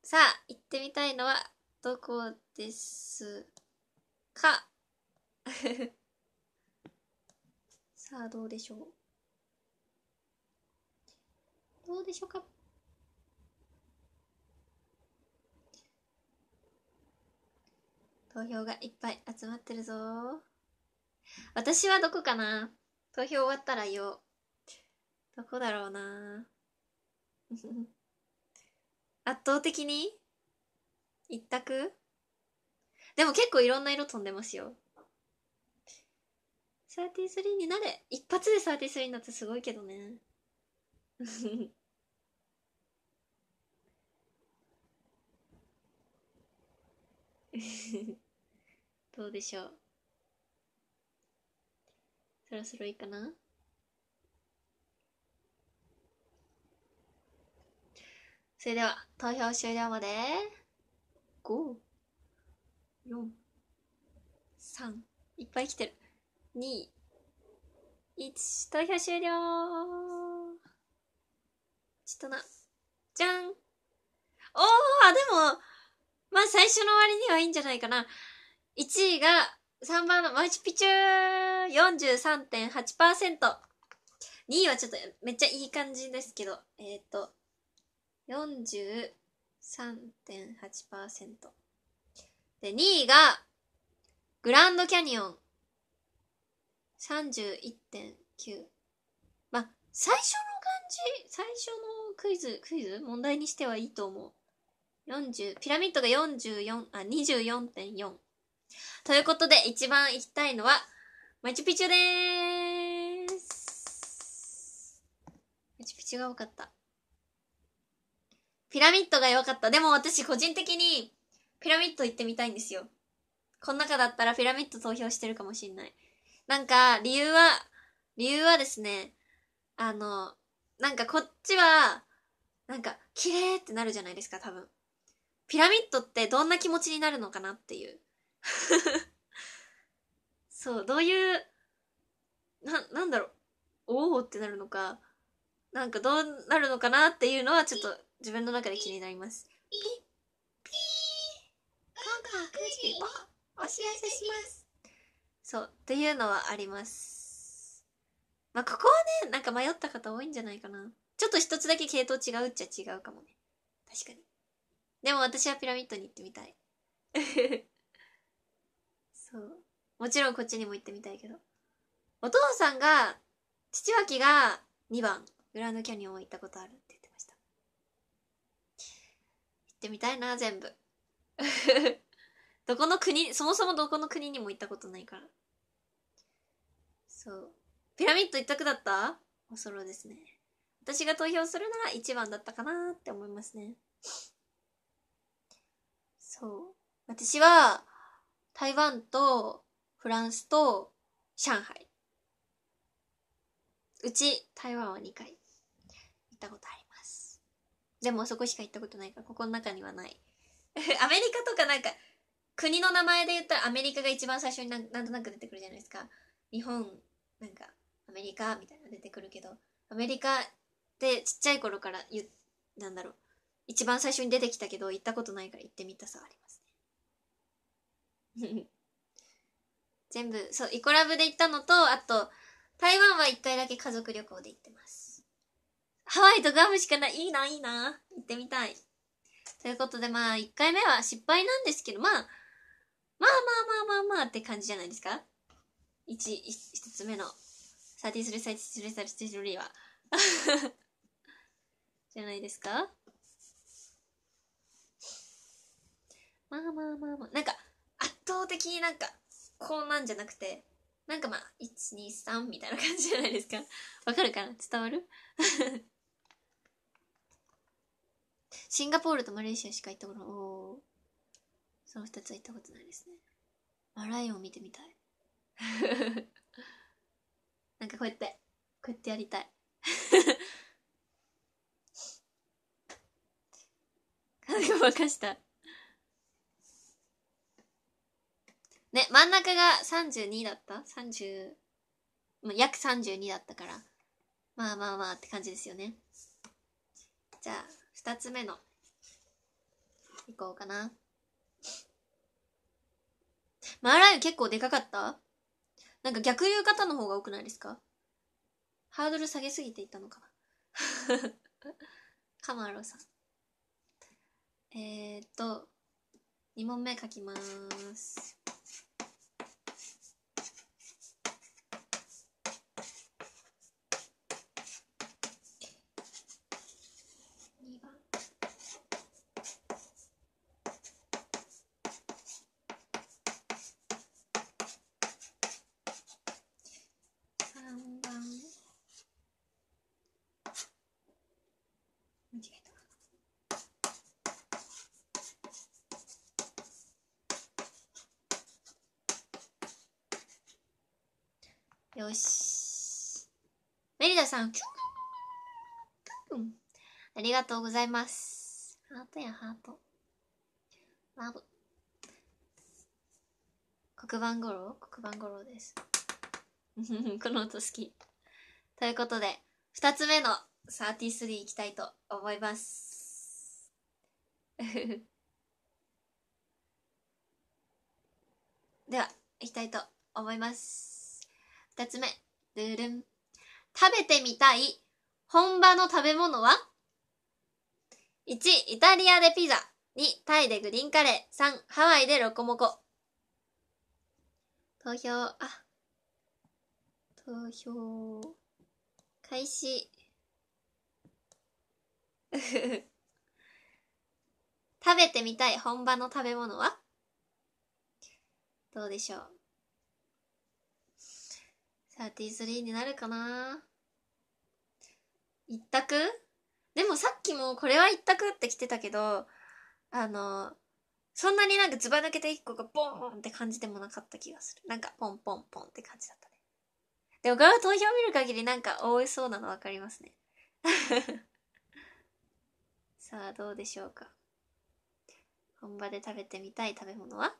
Speaker 1: さあ、行ってみたいのは、どこですか <laughs> さあ、どうでしょう。どうでしょうか投票がいっぱい集まってるぞ私はどこかな投票終わったら言おうどこだろうな <laughs> 圧倒的に一択でも結構いろんな色飛んでますよ33になれ一発で33になってすごいけどね <laughs> どうでしょうそろそろいいかなそれでは投票終了まで543いっぱい来てる2 1投票終了ちょっとなじゃんおーでもまあ最初の割にはいいんじゃないかな。1位が3番のマチュピチュー !43.8%。2位はちょっとめっちゃいい感じですけど、えっ、ー、と、43.8%。で、2位がグランドキャニオン31.9。まあ、最初の感じ、最初のクイズ、クイズ問題にしてはいいと思う。40ピラミッドが44あ24.4ということで一番行きたいのはマチュピチュですマチュピチュが多かったピラミッドが良かったでも私個人的にピラミッド行ってみたいんですよこの中だったらピラミッド投票してるかもしんないなんか理由は理由はですねあのなんかこっちはなんか綺麗ってなるじゃないですか多分ピラミッドってどんな気持ちになるのかなっていう <laughs> そう、どういう、な、なんだろう、おおってなるのか、なんかどうなるのかなっていうのはちょっと自分の中で気になります。ピッピーガン9時お知らせします。そう、というのはあります。まあ、ここはね、なんか迷った方多いんじゃないかな。ちょっと一つだけ系統違うっちゃ違うかもね。確かに。でも私はピラミッドに行ってみたいそうもちろんこっちにも行ってみたいけどお父さんが父脇が2番グランドキャニオンを行ったことあるって言ってました行ってみたいな全部どこの国そもそもどこの国にも行ったことないからそうピラミッド一択だったおそろですね私が投票するなら1番だったかなって思いますねそう。私は、台湾とフランスと上海。うち、台湾は2回行ったことあります。でもそこしか行ったことないから、ここの中にはない。<laughs> アメリカとかなんか、国の名前で言ったらアメリカが一番最初になんなんとなく出てくるじゃないですか。日本、なんか、アメリカみたいなの出てくるけど、アメリカってちっちゃい頃から言、なんだろう。一番最初に出てきたけど行ったことないから行ってみたさありますね <laughs> 全部そうイコラブで行ったのとあと台湾は一回だけ家族旅行で行ってますハワイとガムしかないいいないいな行ってみたいということでまあ一回目は失敗なんですけどまあまあまあまあまあまあって感じじゃないですか一、一つ目のサササティスス3 3 3 3リーは <laughs> じゃないですかまあまあまあまあなんか圧倒的になんかこうなんじゃなくてなんかまあ123みたいな感じじゃないですか <laughs> わかるかな伝わる <laughs> シンガポールとマレーシアしか行ったことないおその2つは行ったことないですねマライオン見てみたい <laughs> なんかこうやってこうやってやりたい金が沸かしたね、真ん中が32だった ?30、まあ、約32だったから。まあまあまあって感じですよね。じゃあ、2つ目の、いこうかな。マーライオン結構でかかったなんか逆う方の方が多くないですかハードル下げすぎていったのかな <laughs> カマロさん。えー、っと、2問目書きます。さん、ありがとうございます。ハートやハート。ラブ。黒板五郎黒板五郎です。<laughs> この音好き。ということで、二つ目の33いきたいと思います。<laughs> では、いきたいと思います。二つ目、ドゥルン。食べてみたい本場の食べ物は ?1、イタリアでピザ。2、タイでグリーンカレー。3、ハワイでロコモコ。投票、あ、投票、開始。<laughs> 食べてみたい本場の食べ物はどうでしょう33になるかな一択でもさっきもこれは一択って来てたけど、あの、そんなになんかずば抜けて一個がボーンって感じでもなかった気がする。なんかポンポンポンって感じだったね。でも、側投票見る限りなんか多いそうなの分かりますね。さあ、どうでしょうか。本場で食べてみたい食べ物は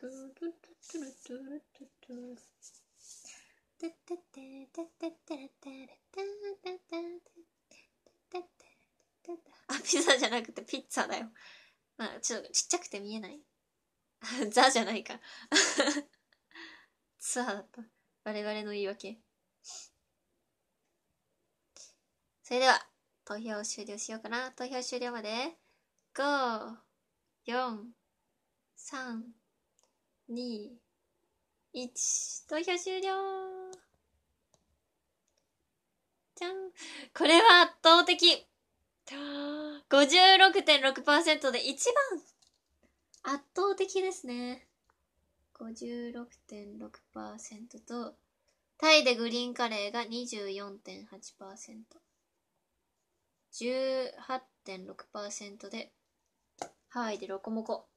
Speaker 1: あ、ピザじゃなくてピッツァだよ。まあ、ちょっとちっちゃくて見えない <laughs> ザじゃないか <laughs> ツアーだった。我々の言い訳。それでは、投票終了しようかな。投票終了まで、5、4、3、2、1、投票終了じゃんこれは圧倒的 !56.6% で一番圧倒的ですね。56.6%と、タイでグリーンカレーが24.8%。18.6%で、ハワイでロコモコ。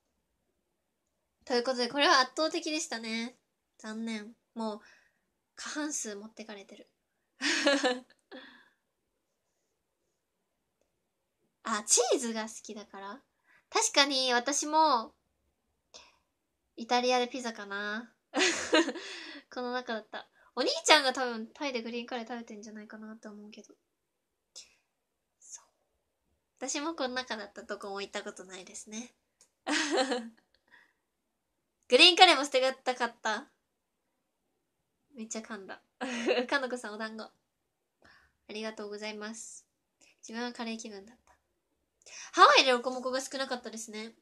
Speaker 1: ということで、これは圧倒的でしたね。残念。もう、過半数持ってかれてる。<laughs> あ、チーズが好きだから確かに私も、イタリアでピザかな。<laughs> この中だった。お兄ちゃんが多分タイでグリーンカレー食べてんじゃないかなって思うけど。そう。私もこの中だった。どこも行ったことないですね。<laughs> グリーンカレーも捨てがたかった。めっちゃ噛んだ。<laughs> かのこさんお団子。ありがとうございます。自分はカレー気分だった。ハワイでおこもこが少なかったですね。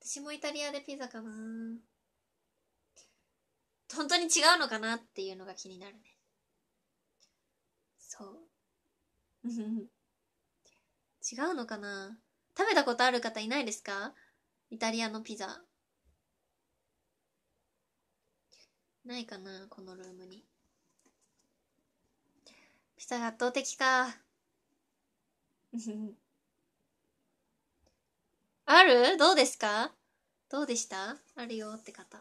Speaker 1: 私もイタリアでピザかな本当に違うのかなっていうのが気になるね。そう。<laughs> 違うのかな食べたことある方いないですかイタリアのピザ。ないかな、このルームに。ピザ圧倒的か。<laughs> あるどうですかどうでしたあるよって方。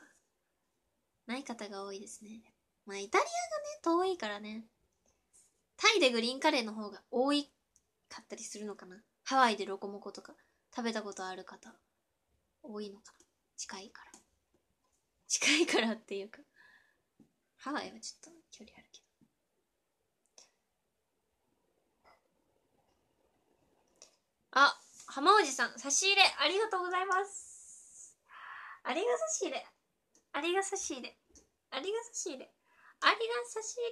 Speaker 1: ない方が多いですね。まあ、イタリアがね、遠いからね。タイでグリーンカレーの方が多いかったりするのかな。ハワイでロコモコとか食べたことある方。多いのか近いから近いからっていうかハワイはちょっと距離あるけどあ浜おじさん差し入れありがとうございますありが差し入れありが差し入れありが差し入れありが差し入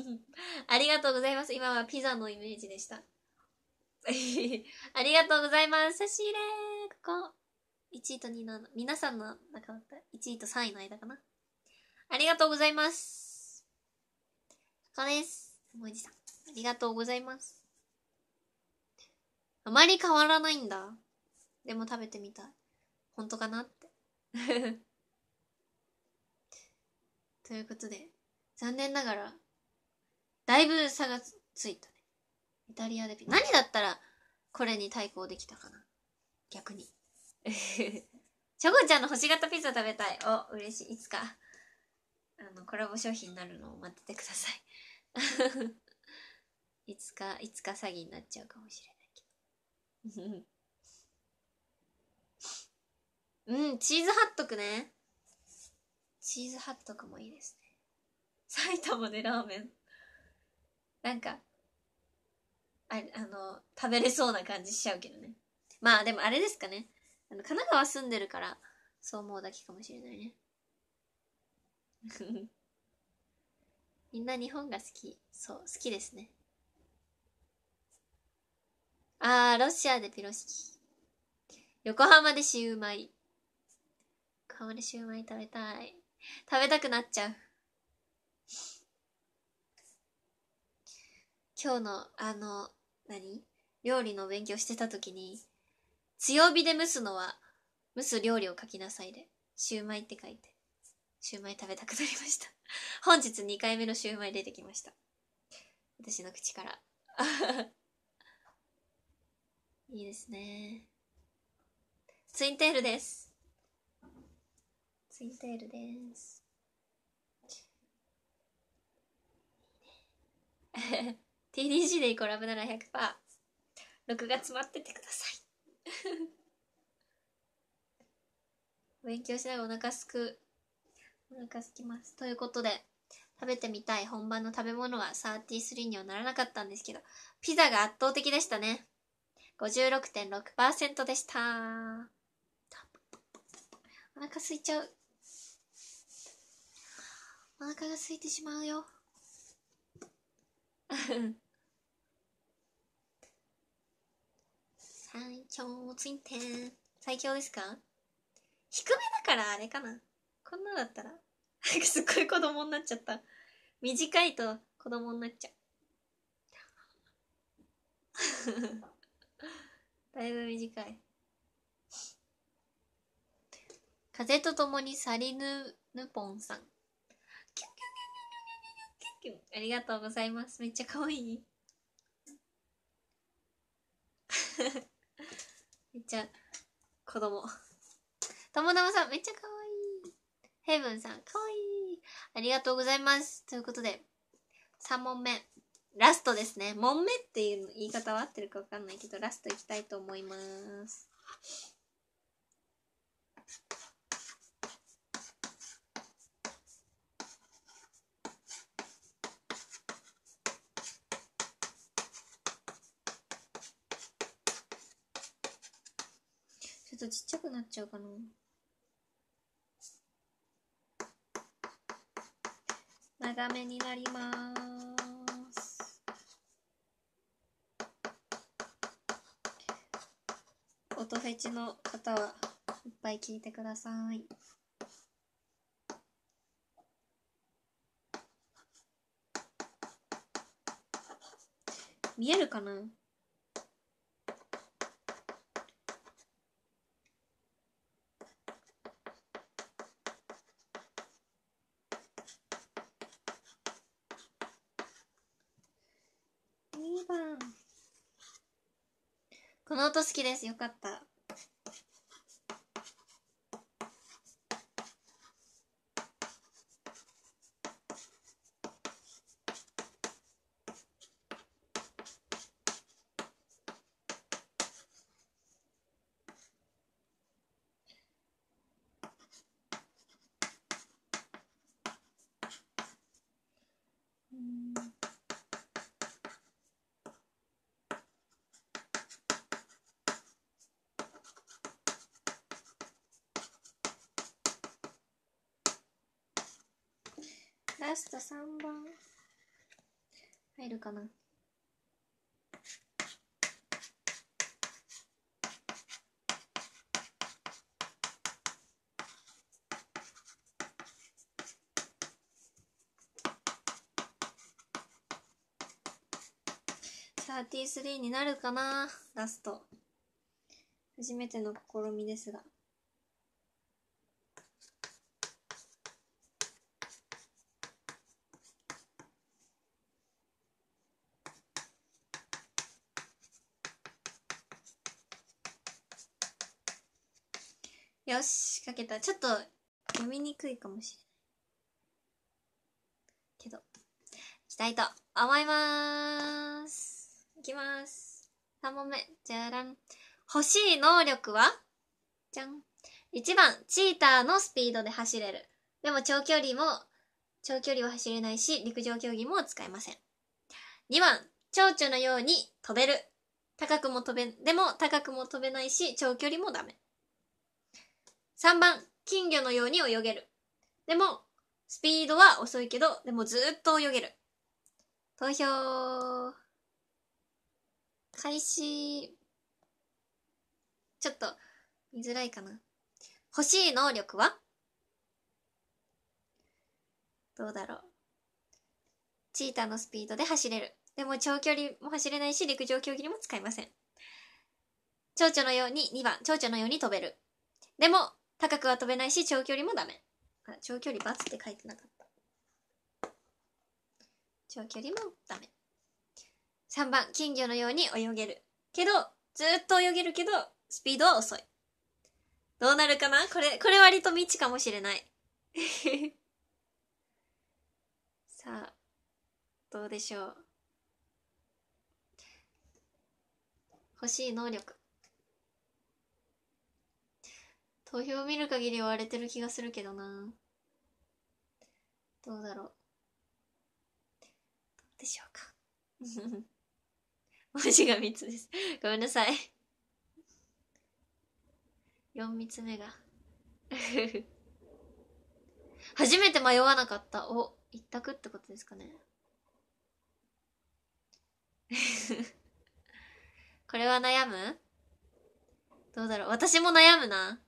Speaker 1: れれれれれれれれありがとうございます。今はピザのイメージでした。ありがとうございます。差し入れここ。1位と2の、皆さんの中だった1位と3位の間かな。ありがとうございます。ここです。もじさん。ありがとうございます。あまり変わらないんだ。でも食べてみたい。本当かなって。<laughs> ということで、残念ながら、だいぶ差がついたね。イタリアで何だったらこれに対抗できたかな逆に <laughs> チョコちゃんの星型ピザ食べたいお嬉しいいつかあのコラボ商品になるのを待っててください <laughs> いつかいつか詐欺になっちゃうかもしれないけどうんチーズハットクねチーズハットクもいいですね <laughs> 埼玉でラーメンなんかああの、食べれそうな感じしちゃうけどね。まあでもあれですかね。あの、神奈川住んでるから、そう思うだけかもしれないね。<laughs> みんな日本が好き。そう、好きですね。あー、ロシアでピロシキ。横浜でシウマイ。横浜でシウマイ食べたい。食べたくなっちゃう。今日の、あの、何料理の勉強してた時に、強火で蒸すのは、蒸す料理を書きなさいで、シューマイって書いて、シューマイ食べたくなりました <laughs> 本日2回目のシューマイ出てきました。私の口から <laughs> いいですね。ツインテールです。ツインテールです。<laughs> TDC でイコラブなら100%。録画詰まっててください。<laughs> 勉強しながらお腹すく。お腹すきます。ということで、食べてみたい本番の食べ物は33にはならなかったんですけど、ピザが圧倒的でしたね。56.6%でした。お腹すいちゃう。お腹がすいてしまうよ。最強ついて最強ですか低めだからあれかなこんなだったらすっごい子供になっちゃった短いと子供になっちゃう <laughs> だいぶ短い風とともに去りぬぬぽんさん you. ありがとうございます。めっちゃ可愛い。<laughs> めっちゃ、子供。ともたまさん、めっちゃ可愛い。ヘブンさん、可愛い。ありがとうございます。ということで、3問目。ラストですね。もんめっていう言い方は合ってるかわかんないけど、ラストいきたいと思います。とちっちゃくなっちゃうかな。長めになります。音フェチの方はいっぱい聞いてください。見えるかな好きです。よかった。下3番入るかなさあリーになるかなラスト初めての試みですがた。ちょっと読みにくいかもしれない。けど、きたいと思いまーす。いきます。3問目。じゃらん。欲しい能力はじゃん。1番、チーターのスピードで走れる。でも長距離も、長距離は走れないし、陸上競技も使えません。2番、蝶々のように飛べる。高くも飛べ、でも高くも飛べないし、長距離もダメ。3番、金魚のように泳げる。でも、スピードは遅いけど、でもずっと泳げる。投票。開始。ちょっと、見づらいかな。欲しい能力はどうだろう。チーターのスピードで走れる。でも長距離も走れないし、陸上競技にも使いません。蝶々のように、2番、蝶々のように飛べる。でも、高くは飛べないし、長距離もダメ。あ、長距離×って書いてなかった。長距離もダメ。3番、金魚のように泳げる。けど、ずっと泳げるけど、スピードは遅い。どうなるかなこれ、これ割と未知かもしれない。<laughs> さあ、どうでしょう。欲しい能力。投票を見る限り割れてる気がするけどなどうだろうどうでしょうか <laughs> 文字が3つですごめんなさい4密目が <laughs> 初めて迷わなかったお一択ってことですかね <laughs> これは悩むどうだろう私も悩むな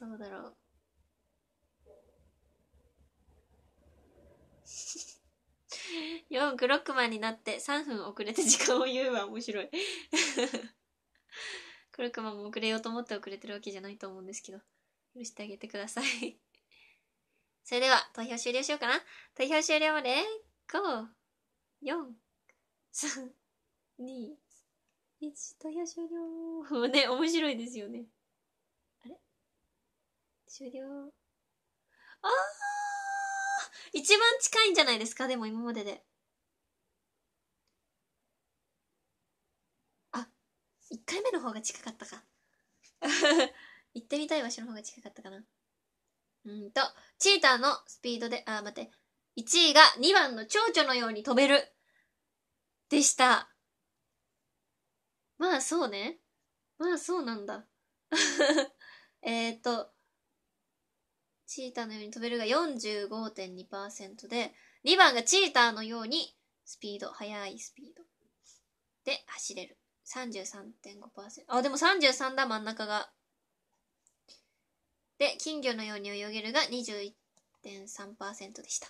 Speaker 1: どうだろう <laughs> よグロックマンになって3分遅れて時間を言うは面白いグ <laughs> ロックマンも遅れようと思って遅れてるわけじゃないと思うんですけど許してあげてくださいそれでは投票終了しようかな投票終了まで54321投票終了
Speaker 2: <laughs> ね面白いですよ
Speaker 1: ね終了。あー一番近いんじゃないですかでも今までで。あ、1回目の方が近かったか。<laughs> 行ってみたい場所の方が近かったかな。うんと、チーターのスピードで、あ、待って。1位が2番の蝶々のように飛べる。でした。まあそうね。まあそうなんだ。<laughs> えっと、チーターのように飛べるが45.2%で、2番がチーターのようにスピード、速いスピードで走れる。33.5%。あ、でも33だ、真ん中が。で、金魚のように泳げるが21.3%でした。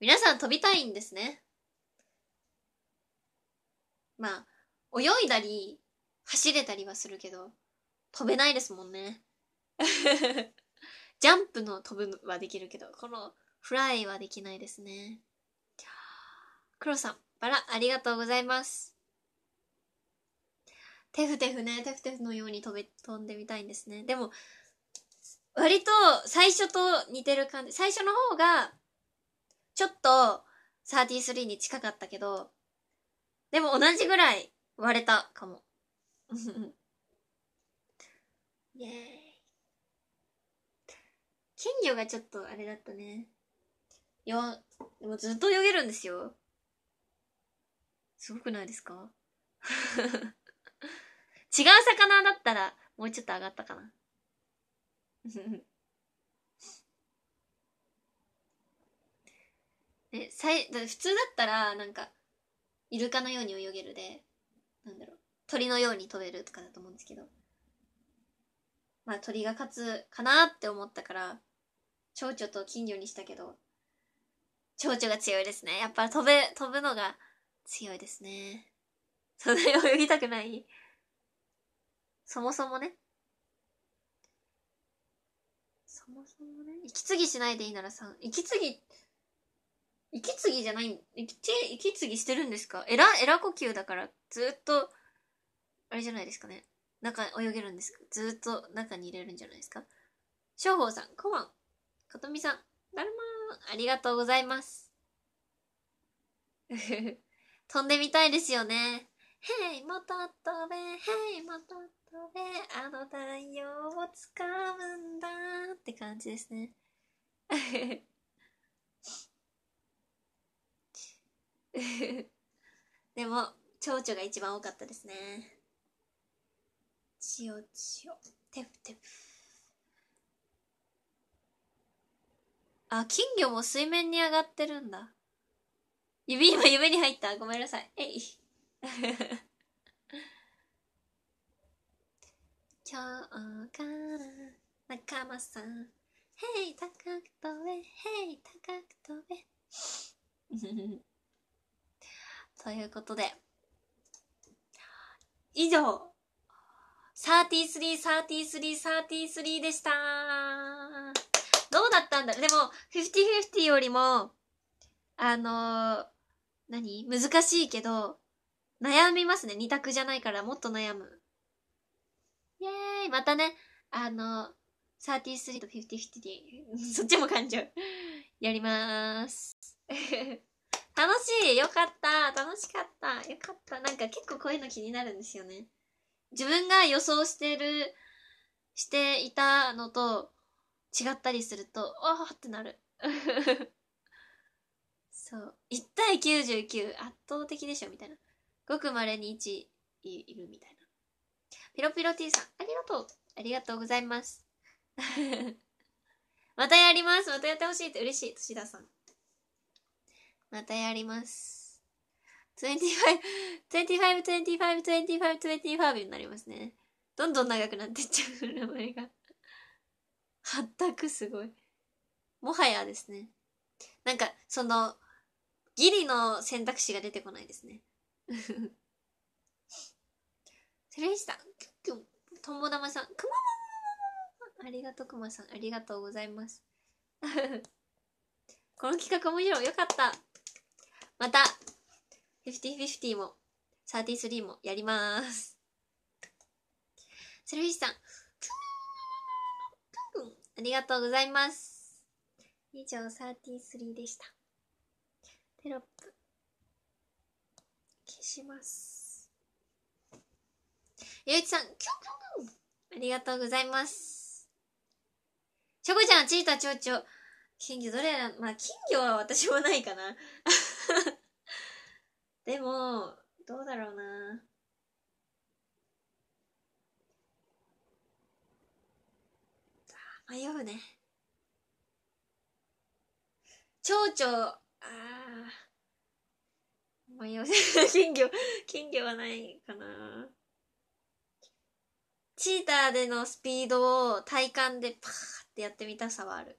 Speaker 1: 皆さん飛びたいんですね。まあ、泳いだり、走れたりはするけど、飛べないですもんね。<laughs> ジャンプの飛ぶはできるけど、このフライはできないですね。黒さん、バラ、ありがとうございます。テフテフね、テフテフのように飛べ、飛んでみたいんですね。でも、割と最初と似てる感じ。最初の方が、ちょっと33に近かったけど、でも同じぐらい割れたかも。<laughs> イェーイ。金魚がちょっとあれだったね。よ、でもずっと泳げるんですよ。すごくないですか <laughs> 違う魚だったら、もうちょっと上がったかな。<laughs> え、さい、だ普通だったら、なんか、イルカのように泳げるで、なんだろう、鳥のように飛べるとかだと思うんですけど。まあ鳥が勝つかなって思ったから、蝶々と金魚にしたけど、蝶々が強いですね。やっぱ飛べ、飛ぶのが強いですね。そんなに泳ぎたくないそもそもね。そもそもね。息継ぎしないでいいならさ、息継ぎ、息継ぎじゃない、息息継ぎしてるんですかえら、えら呼吸だから、ずっと、あれじゃないですかね。中、泳げるんですかずっと中に入れるんじゃないですか商法さん、コマン。かとみさん、だるまありがとうございます。<laughs> 飛んでみたいですよね。へい、もっと飛べ、へい、もっと飛べ、あの太陽を掴むんだって感じですね。<laughs> でも、蝶々が一番多かったですね。ちよちよ、てふてふ。あ、金魚も水面に上がってるんだ。指今夢に入った。ごめんなさい。えい。<laughs> 今日が仲間さん。へい、高く飛べ。へい、高く飛べ。<laughs> ということで。以上。33、33、33でした。どうだったんだ。でも、50-50よりも、あのー、何難しいけど、悩みますね。二択じゃないからもっと悩む。イェーイまたね、あのー、33と50-50 <laughs> そっちも感情やりまーす。<laughs> 楽しいよかった楽しかったよかったなんか結構こういうの気になるんですよね。自分が予想してる、していたのと、違ったりするとああってなる <laughs> そう1対99圧倒的でしょみたいなごくまれに1いるみたいなピロピロ T さんありがとうありがとうございます <laughs> またやりますまたやってほしいって嬉しい土田さんまたやります252525252525になりますねどんどん長くなってっちゃう名前が発達すごい。もはやですね。なんか、その、ギリの選択肢が出てこないですね。セレヒさん、キュッキュ、ん玉さん、くまありがとう、くまさん。ありがとうございます。<laughs> この企画も白い。よかった。また、50-50も、33もやります。セルフィッシュさん、ありがとうございます。以上、33でした。テロップ、消します。ゆういちさん、キュンキュンありがとうございます。チョコちゃん、チータ、チョウチョ金魚、どれら、まあ、金魚は私もないかな。<laughs> でも、どうだろうな。迷うね蝶々ああ迷う <laughs> 金魚金魚はないかなチーターでのスピードを体感でパーってやってみたさはある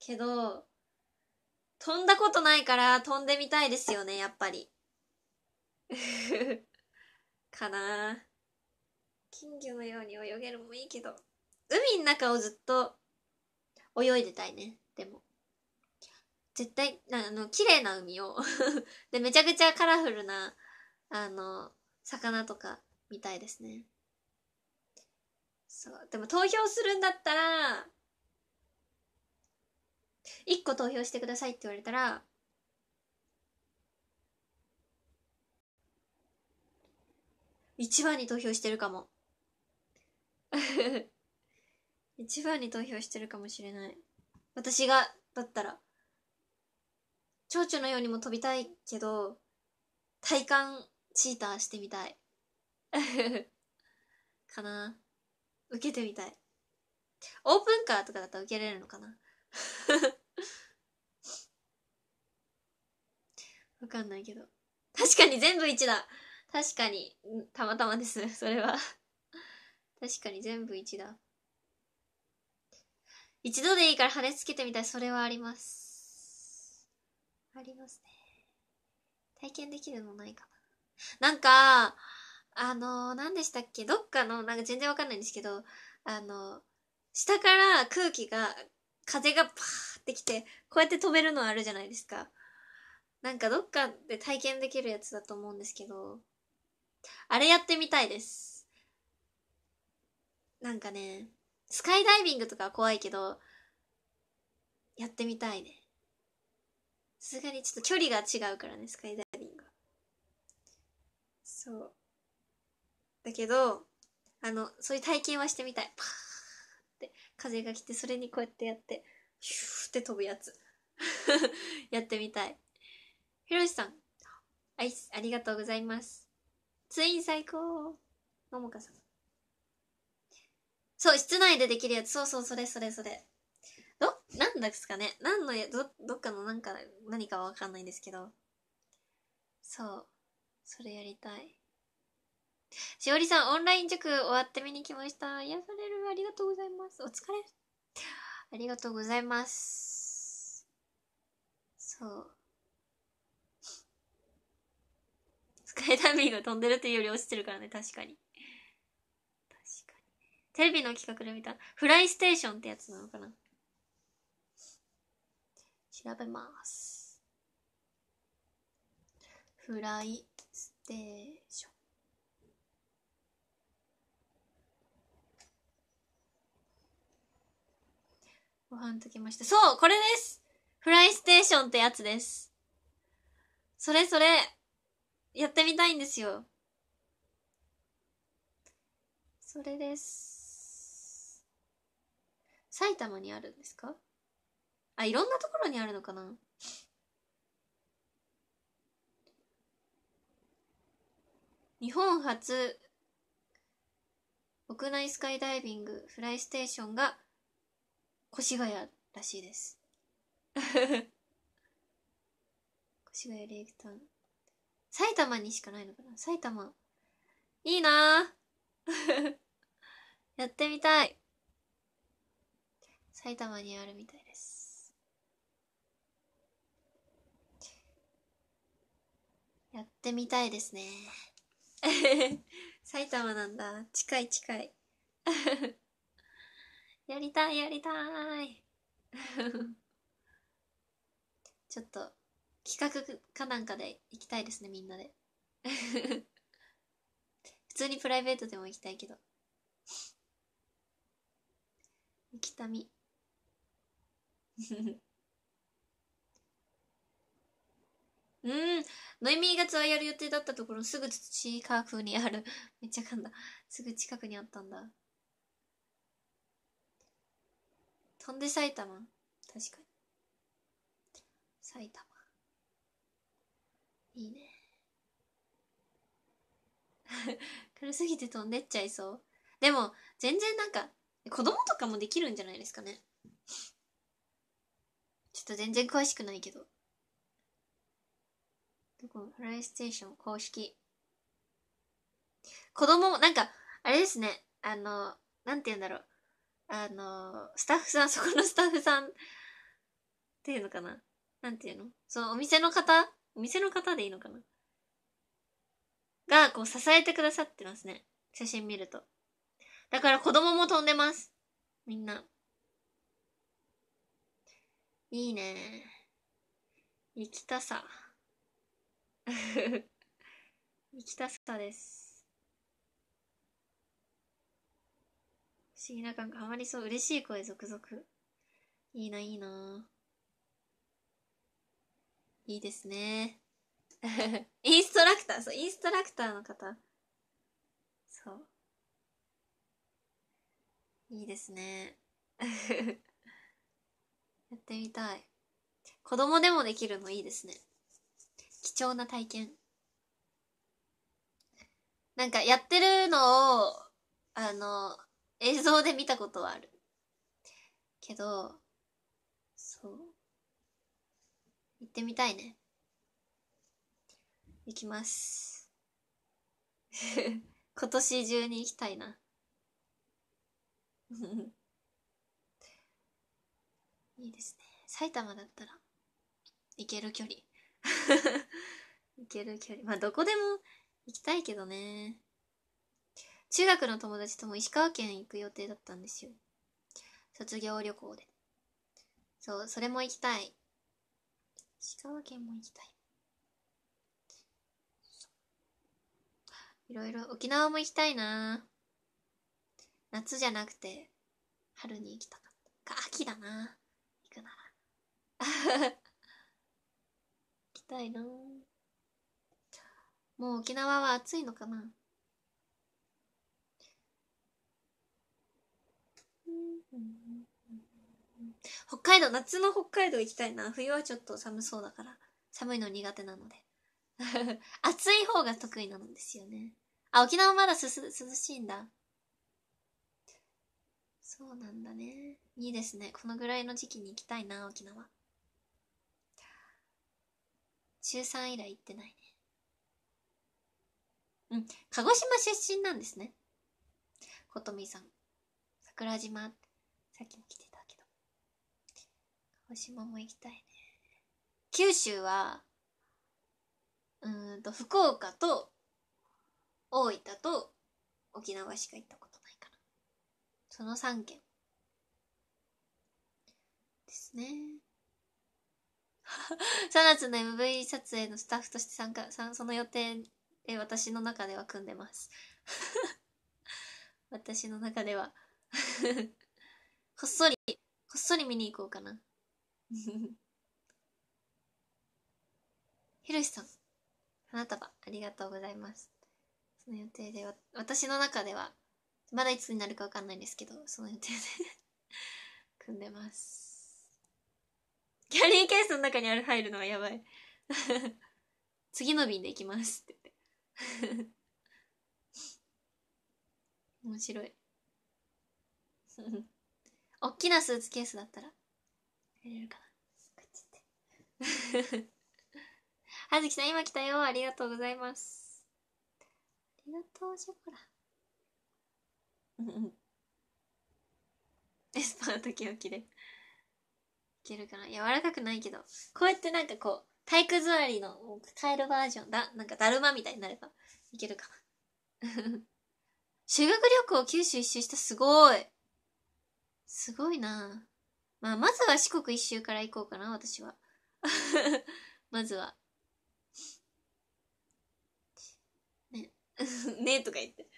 Speaker 1: けど飛んだことないから飛んでみたいですよねやっぱり <laughs> かな金魚のように泳げるもいいけど海の中をずっと泳いでたいね。でも。絶対、あの、綺麗な海を <laughs> で、めちゃくちゃカラフルな、あの、魚とか見たいですね。そう。でも投票するんだったら、1個投票してくださいって言われたら、1番に投票してるかも。一番に投票してるかもしれない。私が、だったら。蝶々のようにも飛びたいけど、体感チーターしてみたい。<laughs> かな。受けてみたい。オープンカーとかだったら受けれるのかな <laughs> わかんないけど。確かに全部1だ確かに、たまたまです、それは確かに全部1だ。一度でいいから跳ねつけてみたい。それはあります。ありますね。体験できるのないかな。なんか、あの何でしたっけどっかの、なんか全然わかんないんですけど、あの下から空気が、風がパーってきて、こうやって飛べるのあるじゃないですか。なんかどっかで体験できるやつだと思うんですけど、あれやってみたいです。なんかね、スカイダイビングとか怖いけど、やってみたいね。さすがにちょっと距離が違うからね、スカイダイビング。そう。だけど、あの、そういう体験はしてみたい。パーって風が来て、それにこうやってやって、シューって飛ぶやつ。<laughs> やってみたい。ひろしさん、あいありがとうございます。ツイン最高ももかさん。そう、室内でできるやつ。そうそう、それそれそれ。ど、なんですかね。何のや、ど、どっかのなんか、何かわかんないんですけど。そう。それやりたい。しおりさん、オンライン塾終わって見に来ました。癒される。ありがとうございます。お疲れ。ありがとうございます。そう。スカイダミーング飛んでるというより落ちてるからね、確かに。テレビの企画で見た。フライステーションってやつなのかな調べます。フライステーション。ご飯炊きました。そうこれですフライステーションってやつです。それそれ、やってみたいんですよ。それです。埼玉にあるんですかあ、いろんなところにあるのかな日本初屋内スカイダイビングフライステーションが越谷らしいです <laughs> 越谷レイクタウン埼玉にしかないのかな埼玉いいな <laughs> やってみたい埼玉にあるみたいですやってみたいですね <laughs> 埼玉なんだ近い近い <laughs> やりたいやりたい <laughs> ちょっと企画かなんかで行きたいですねみんなで普通にプライベートでも行きたいけど北見 <laughs> うん。ノイミーがツアーやる予定だったところ、すぐ近くにある。<laughs> めっちゃ噛んだ。すぐ近くにあったんだ。飛んで埼玉確かに。埼玉。いいね。<laughs> 軽すぎて飛んでっちゃいそう。でも、全然なんか、子供とかもできるんじゃないですかね。ちょっと全然詳しくないけど。どこプレイステーション公式。子供も、なんか、あれですね。あの、なんて言うんだろう。あの、スタッフさん、そこのスタッフさんっていうのかな。なんて言うのそのお店の方お店の方でいいのかなが、こう支えてくださってますね。写真見ると。だから子供も飛んでます。みんな。いいね。行きたさ。<laughs> 行きたさです。不思議な感覚、あまりそう。嬉しい声続々。いいな、いいな。いいですね。<laughs> インストラクター、そう、インストラクターの方。そう。いいですね。<laughs> やってみたい。子供でもできるのいいですね。貴重な体験。なんかやってるのを、あの、映像で見たことはある。けど、そう。行ってみたいね。行きます。<laughs> 今年中に行きたいな。いいですね埼玉だったら行ける距離 <laughs> 行ける距離まあどこでも行きたいけどね中学の友達とも石川県行く予定だったんですよ卒業旅行でそうそれも行きたい石川県も行きたいいろいろ沖縄も行きたいな夏じゃなくて春に行きたかったか秋だな <laughs> 行きたいなもう沖縄は暑いのかな北海道夏の北海道行きたいな冬はちょっと寒そうだから寒いの苦手なので <laughs> 暑い方が得意なんですよねあ沖縄まだすす涼しいんだそうなんだねいいですねこのぐらいの時期に行きたいな沖縄中3以来行ってないねうん鹿児島出身なんですねことみさん桜島ってさっきも来てたけど鹿児島も行きたいね九州はうんと福岡と大分と沖縄しか行ったことないかなその3県ですね3 <laughs> 月の MV 撮影のスタッフとして参加、その予定、え私の中では組んでます。<laughs> 私の中では <laughs> こっそり、こっそり見に行こうかな。ひろしさん、花束、ありがとうございます。その予定で私の中では、まだいつになるかわかんないんですけど、その予定で組んでます。キャリーケースの中にある入るのはやばい <laughs> 次の便で行きますって言って <laughs> 面白いおっ <laughs> きなスーツケースだったら入れるかなこっちってはずきさん今来たよありがとうございますありがとうショコラエスパー時きでけるかな柔らかくないけど。こうやってなんかこう、体育座りのカエルバージョンだ、なんかだるまみたいになればいけるかな。<laughs> 修学旅行九州一周したすごい。すごいなまあ、まずは四国一周から行こうかな、私は。<laughs> まずは。ね。<laughs> ねとか言って。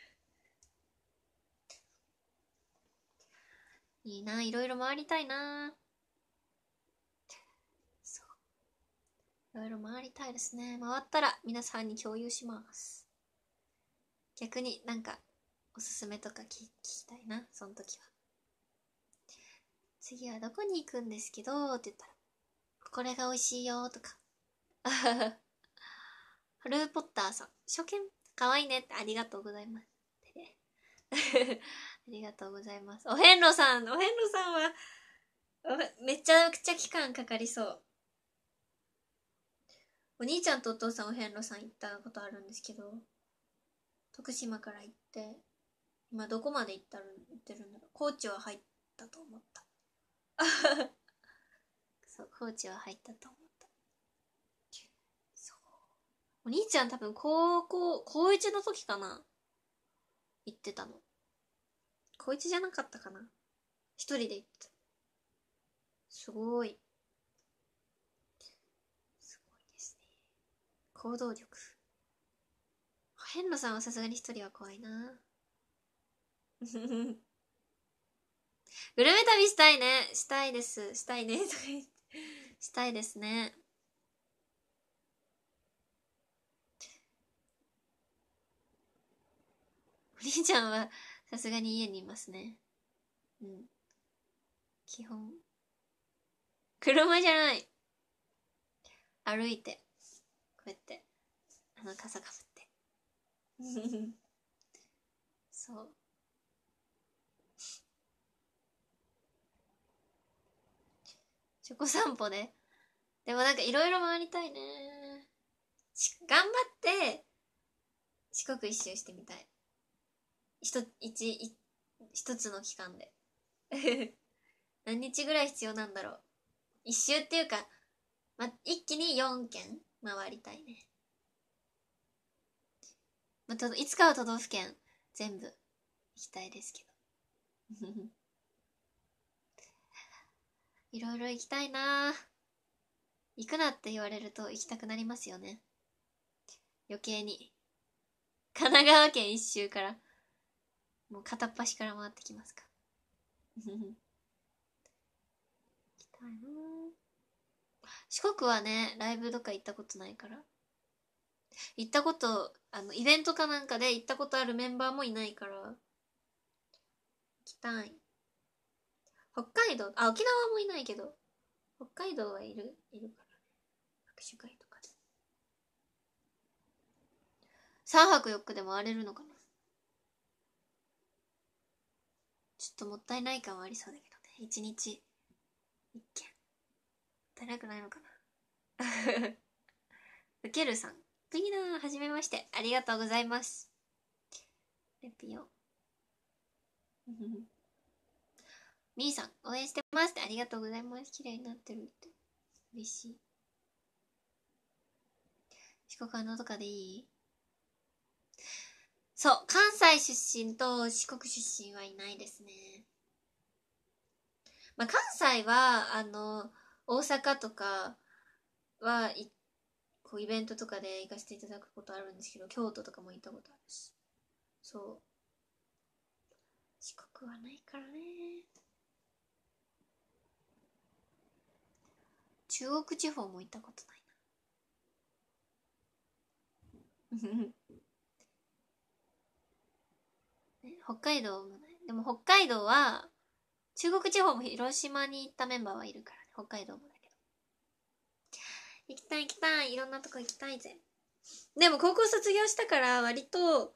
Speaker 1: いいないろいろ回りたいなろいろ回りたいですね。回ったら皆さんに共有します。逆になんかおすすめとか聞きたいな、その時は。次はどこに行くんですけど、って言ったら、これが美味しいよ、とか。ハ <laughs> ルーポッターさん、初見、かわいいねってありがとうございます。<laughs> ありがとうございます。お遍路さん、お遍路さんは、めちゃくちゃ期間かかりそう。お兄ちゃんとお父さんお遍路さん行ったことあるんですけど徳島から行って今どこまで行ったる行ってるんだろう高知は入ったと思った <laughs> そう高知は入ったと思ったそうお兄ちゃん多分高校高1の時かな行ってたの高1じゃなかったかな一人で行ってたすごい行動力。変路さんはさすがに一人は怖いな。<laughs> グルメ旅したいね。したいです。したいね。<laughs> したいですね。お兄ちゃんはさすがに家にいますね。うん。基本。車じゃない。歩いて。ぶってあの傘かぶってそう <laughs> チョコ散歩ねでもなんかいろいろ回りたい
Speaker 2: ね
Speaker 1: 頑張って四国一周してみたい一一一つの期間で <laughs> 何日ぐらい必要なんだろう一周っていうか、ま、一気に4件回りたいね、まあ、いつかは都道府県全部行きたいですけど <laughs> いろいろ行きたいな行くなって言われると行きたくなりますよね余計に神奈川県一周からもう片っ端から回ってきますか <laughs> 行きたいな四国はねライブとか行ったことないから行ったことあのイベントかなんかで行ったことあるメンバーもいないから行きたい北海道あ沖縄もいないけど北海道はいるいるから握手会とかで3泊4日でもれるのかなちょっともったいない感はありそうだけどね一日一件辛くないのかな <laughs> ウケるさん。ピーナー、はじめまして。ありがとうございます。レピオ。<laughs> みーさん、応援してますって。ありがとうございます。綺麗になってるって。嬉しい。四国はのどかでいいそう、関西出身と四国出身はいないですね。まあ、関西は、あの、大阪とかはこうイベントとかで行かせていただくことあるんですけど京都とかも行ったことあるしそう四国はないからね中国地方も行ったことないな <laughs> 北海道もないでも北海道は中国地方も広島に行ったメンバーはいるから北海道もだけど行きたい行きたいいろんなとこ行きたいぜでも高校卒業したから割と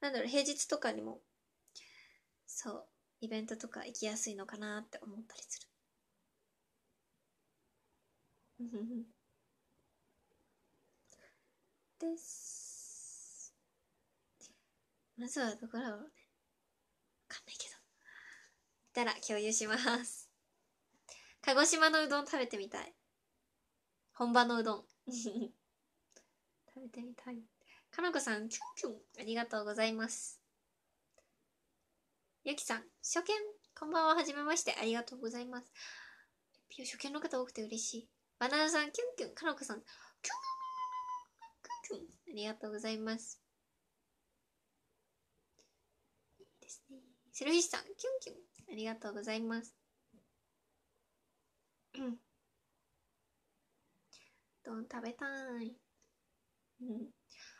Speaker 1: なんだろう平日とかにもそうイベントとか行きやすいのかなって思ったりする <laughs> ですまずはどこだろうね分かんないけどいたら共有します鹿児島のうどん食べてみたい。本場のうどん。<laughs> 食べてみたい。かのこさん、キュンキュン、ありがとうございます。ゆきさん、初見、こんばんは、はじめまして、ありがとうございます。初見の方多くて嬉しい。バナナさん、キュンキュン、かのこさん、キュンキュン、ありがとうございます。いいですね。セルフィッシュさん、キュンキュン、ありがとうございます。どん食べたい。うん。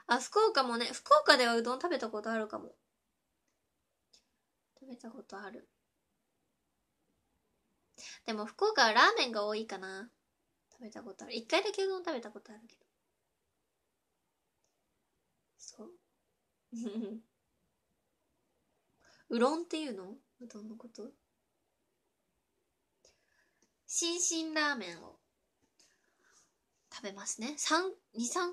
Speaker 1: あ、福岡もね、福岡ではうどん食べたことあるかも。食べたことある。でも福岡はラーメンが多いかな。食べたことある。一回だけうどん食べたことあるけど。そう。<laughs> うろんっていうのうどんのこと新進ラーメンを食べますね323 3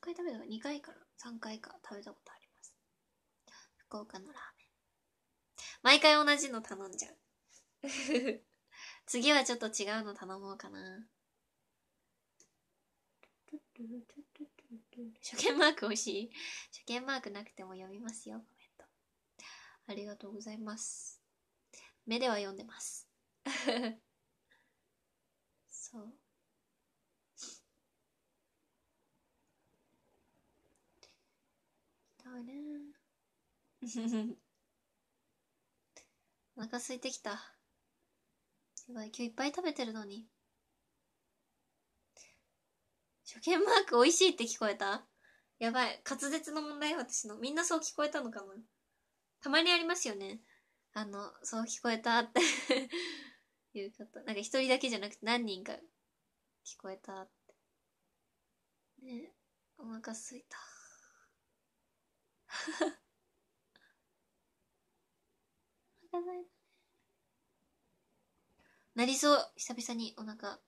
Speaker 1: 回食べたか2回から3回か食べたことあります福岡のラーメン毎回同じの頼んじゃう <laughs> 次はちょっと違うの頼もうかな初見マーク欲しい初見マークなくても読みますよコメントありがとうございます目では読んでます <laughs> そうだねお腹空いてきたやばい今日いっぱい食べてるのに初見マーク美味しいって聞こえたやばい滑舌の問題私のみんなそう聞こえたのかもたまにありますよねあのそう聞こえたっていうことなんか一人だけじゃなくて何人か聞こえたって。ねお腹すいた。<laughs> お腹すいた。なりそう。久々にお腹。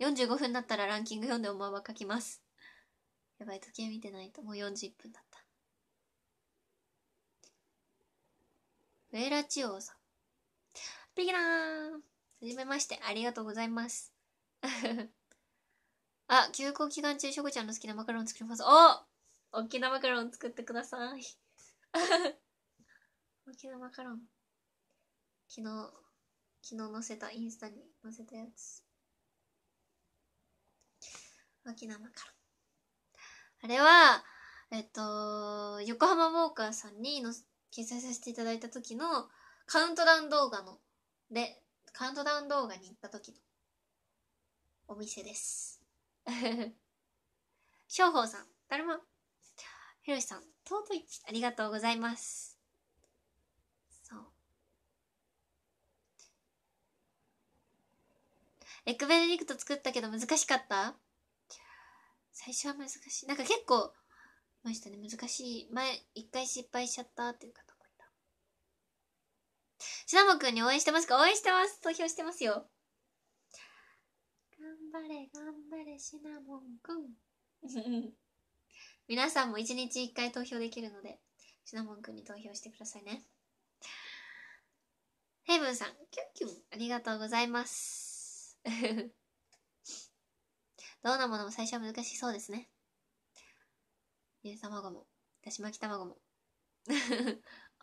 Speaker 1: 45分になったらランキング読んでおまま書きます。やばい、時計見てないと。もう40分だった。ウェーラチオさん。ピギラーンはじめまして、ありがとうございます。<laughs> あ、休校期間中、しょこちゃんの好きなマカロン作ります。お大きなマカロン作ってください。<laughs> 大きなマカロン。昨日、昨日載せた、インスタに載せたやつ。大きなマカロン。あれは、えっと、横浜ウォーカーさんにの掲載させていただいた時のカウントダウン動画ので、カウントダウン動画に行った時のお店です。しょうほうさん、だるま、ひろしさん、尊い、ありがとうございます。そう。エッグベネディクト作ったけど難しかった最初は難しい。なんか結構、ましたね、難しい。前、一回失敗しちゃったっていうか。シナモくんに応援してますか応援してます投票してますよ。頑張れ、頑張れ、シナモンくん。皆さんも一日一回投票できるので、シナモンくんに投票してくださいね。ヘイブンさん、キュンキュン、ありがとうございます。どんなものも最初は難しそうですね。ゆで卵も、だし巻き卵も。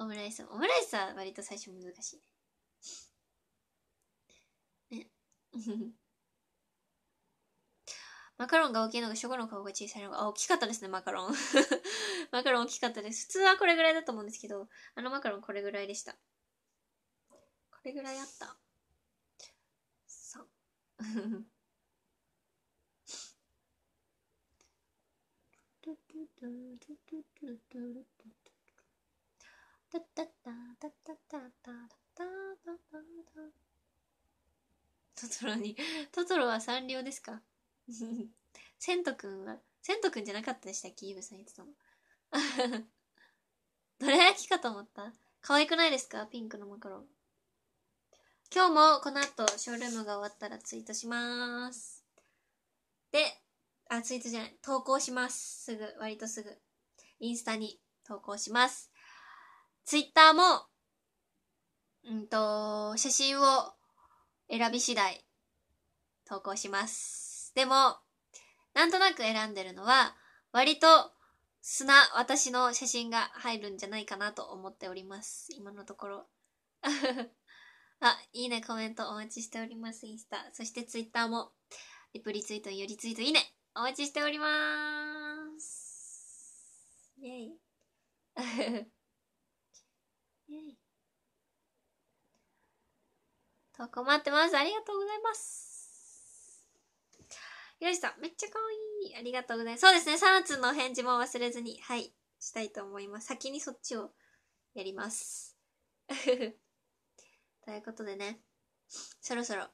Speaker 1: オムライスオムライスは割と最初難しいねね <laughs> マカロンが大きいのが、ショコの顔が小さいのが、あ、大きかったですね、マカロン。<laughs> マカロン大きかったです。普通はこれぐらいだと思うんですけど、あのマカロンこれぐらいでした。これぐらいあった。3。<laughs> タッタッタッタッタッタッタッタッタッタトトロにトトロはサンリオですかセントくんはセントくんじゃなかったでしたっけイブさん言ってたのどら焼きかと思った可愛くないですかピンクのマカロン今日もこの後ショールームが終わったらツイートしますであツイートじゃない投稿しますすぐ割とすぐインスタに投稿しますツイッターも、うんと、写真を選び次第投稿します。でも、なんとなく選んでるのは、割と砂、私の写真が入るんじゃないかなと思っております。今のところ。<laughs> あ、いいね、コメントお待ちしております。インスタ。そしてツイッターも、リプリツイート、よりツイート、いいね。お待ちしております。イェイ。投稿待ってます。ありがとうございます。ひろしさん、めっちゃ可愛い。ありがとうございます。そうですね、3月の返事も忘れずに、はい、したいと思います。先にそっちをやります。<laughs> ということでね、そろそろ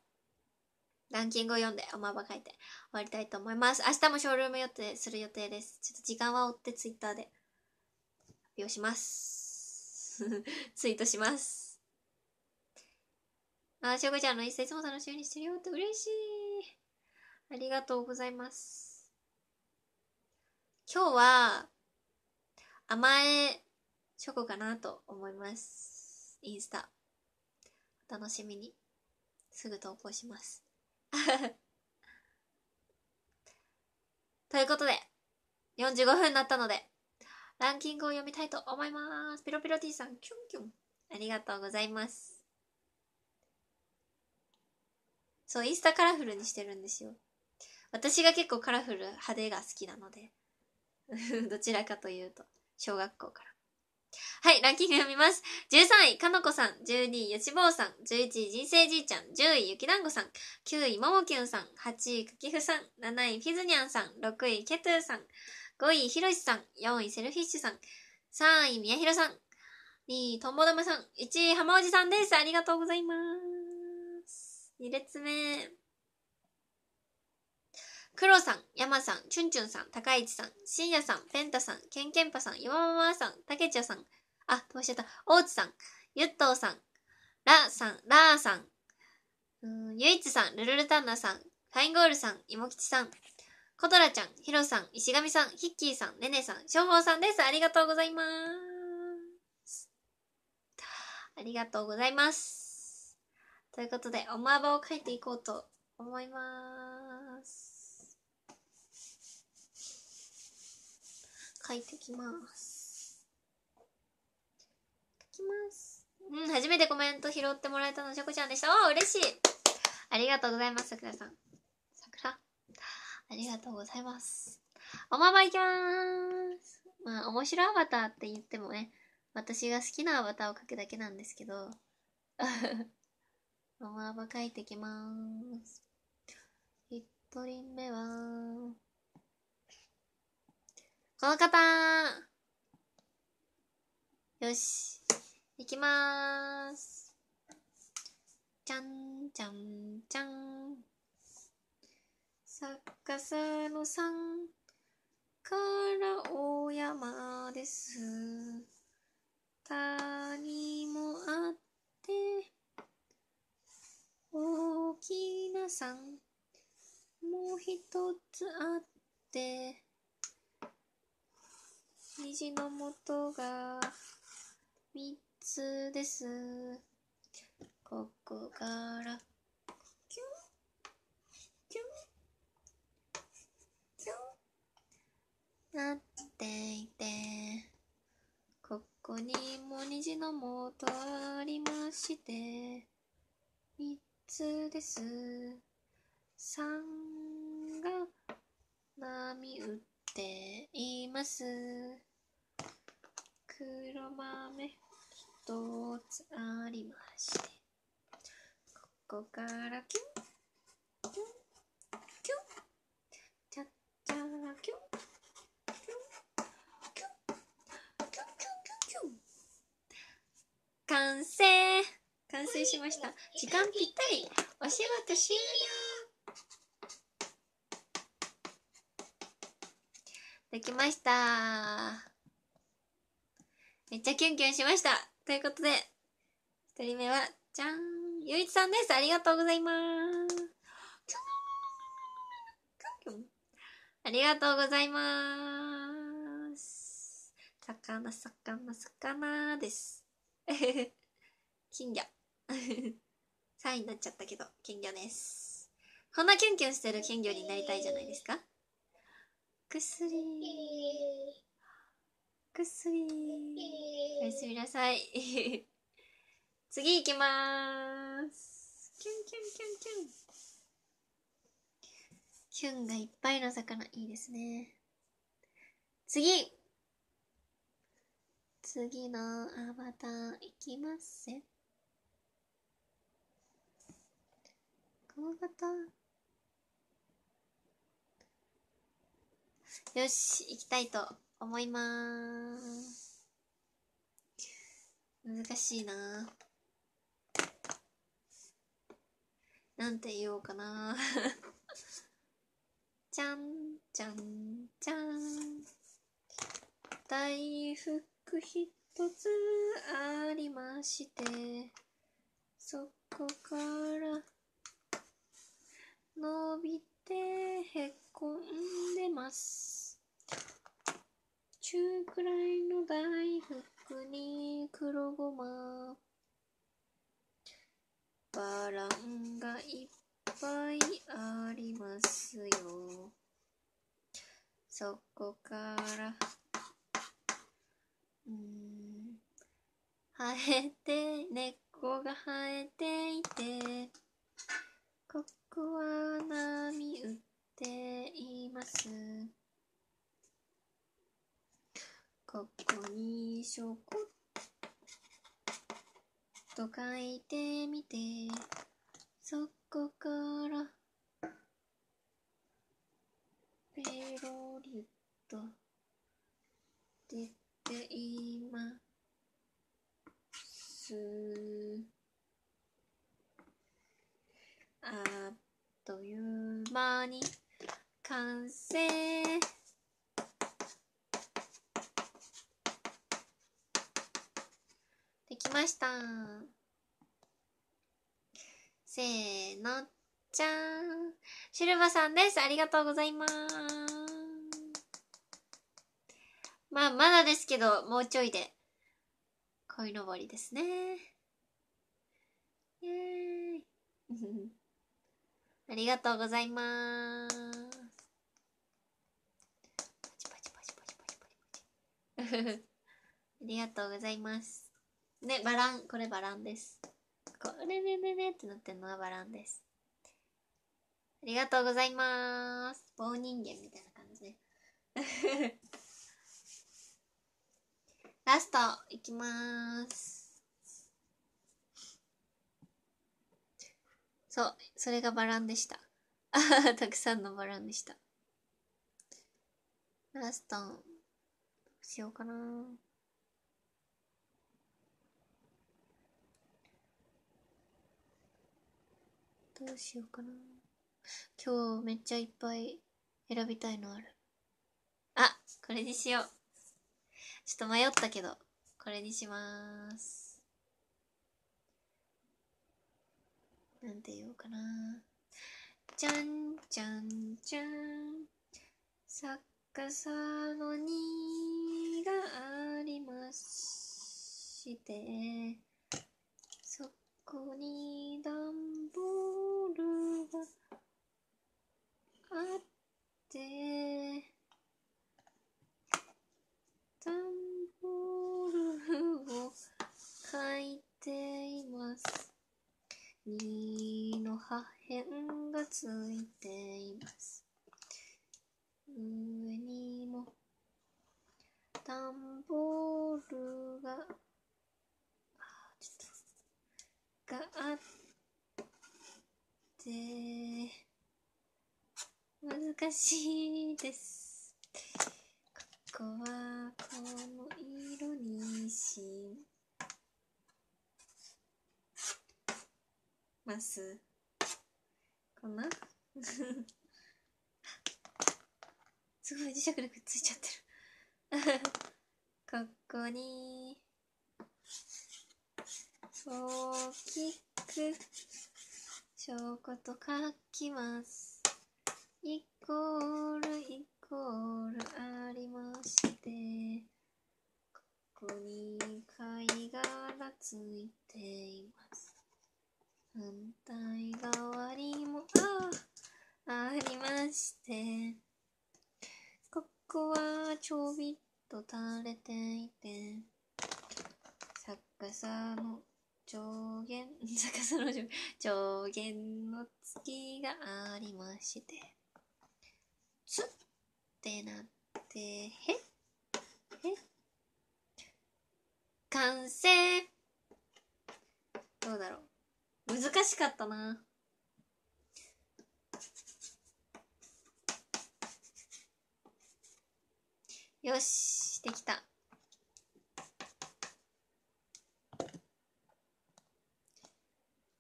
Speaker 1: ランキングを読んでおまば書いて終わりたいと思います。明日もショールーム予定する予定です。ちょっと時間は追ってツイッターで発表します。<laughs> ツイートします。あ、しょうこちゃんの一ンいつも楽しみにしてるよって嬉しい。ありがとうございます。今日は、甘えチョコかなと思います。インスタ。お楽しみに。すぐ投稿します。<laughs> ということで、45分になったので、ランキングを読みたいと思います。ピロピロ T さん、キュンキュン。ありがとうございます。そう、インスタカラフルにしてるんですよ。私が結構カラフル、派手が好きなので。<laughs> どちらかというと、小学校から。はい、ランキング読みます。13位、かのこさん。12位、よしぼうさん。11位、人生じいちゃん。10位、ゆきだんごさん。9位、ももきゅんさん。8位、かきふさん。7位、フィズニャンさん。6位、けトゥーさん。5位、ひろしさん。4位、セルフィッシュさん。3位、宮広さん。2位、とんぼまさん。1位、浜おじさんです。ありがとうございます。2列目。クロさん、ヤマさん、チュンチュンさん、高市さん、ンヤさん、ペンタさん、ケンケンパさん、ヨマママさん、タケチャさん、あ、どうしちゃった、大津さん、ゆッとうさん、ラさん、ラーさん、うん、ゆいちさん、ルルルタンナさん、ファインゴールさん、いもきちさん、コトラちゃん、ヒロさん、石神さん、ヒッキーさん、ネネさん、ショウボウさんです。ありがとうございます。ありがとうございます。ということで、おまばを書いていこうと思います。書いてきます。書きます。うん、初めてコメント拾ってもらえたの、しょこちゃんでした。おー、嬉しい。ありがとうございます、さくらさん。ありがとうございます。おままいきまーす。まあ、面白アバターって言ってもね、私が好きなアバターを描くだけなんですけど、<laughs> おまま描いてきまーす。一人目は、この方よし、いきまーす。じゃんじゃんじゃん。作家さんのさんから大山です。谷もあって、大きなさんもう一つあって、虹の元が三つです。ここからなっていてここにも虹のもとありまして三つです三が波打っています黒豆一つありましてここからキュンキュンキュンチャッチャラキュン完成完成しました時間ぴったりお仕事終了できましためっちゃキュンキュンしましたということで1人目はじゃんゆういちさんですありがとうございますありがとうございます魚魚魚です <laughs> 金魚。3 <laughs> 位になっちゃったけど、金魚です。こんなキュンキュンしてる金魚になりたいじゃないですか薬。薬。おやすみなさい。<laughs> 次行きまーす。キュンキュンキュンキュン。キュンがいっぱいの魚、いいですね。次次のアバターいきますぜ。クワガよし、行きたいと思いまーす。難しいななんて言おうかなじ <laughs> ゃん、じゃん、じゃん。大福。1一つありましてそこから伸びてへこんでます中くらいの大福に黒ごまバランがいっぱいありますよそこからうん生えて根っこが生えていてここは波打っていますここにしょこと書いてみてそこからペロリと出ています。あっという間に完成。できました。せーの、じゃーん。シルバさんです。ありがとうございます。まあ、まだですけど、もうちょいで、鯉のぼりですね。イェーイ。<laughs> ありがとうございます。パチパチパチパチパチパチパチ。<laughs> ありがとうございます。ね、バラン、これバランです。これねねねってなってるのはバランです。ありがとうございます。棒人間みたいな感じね。<laughs> ラストいきますそうそれがバランでした <laughs> たくさんのバランでしたラストどうしようかなどうしようかな今日めっちゃいっぱい選びたいのあるあこれにしようちょっと迷ったけど、これにしまーす。なんて言おうかな。じゃんじゃんじゃん。作家さのにがありまして、そこに段ボールがあって、私です。ここはこの色にします。かな <laughs> すごい磁石でくっついちゃってる <laughs> ここに大きく証拠と書きます。cool. なよしできた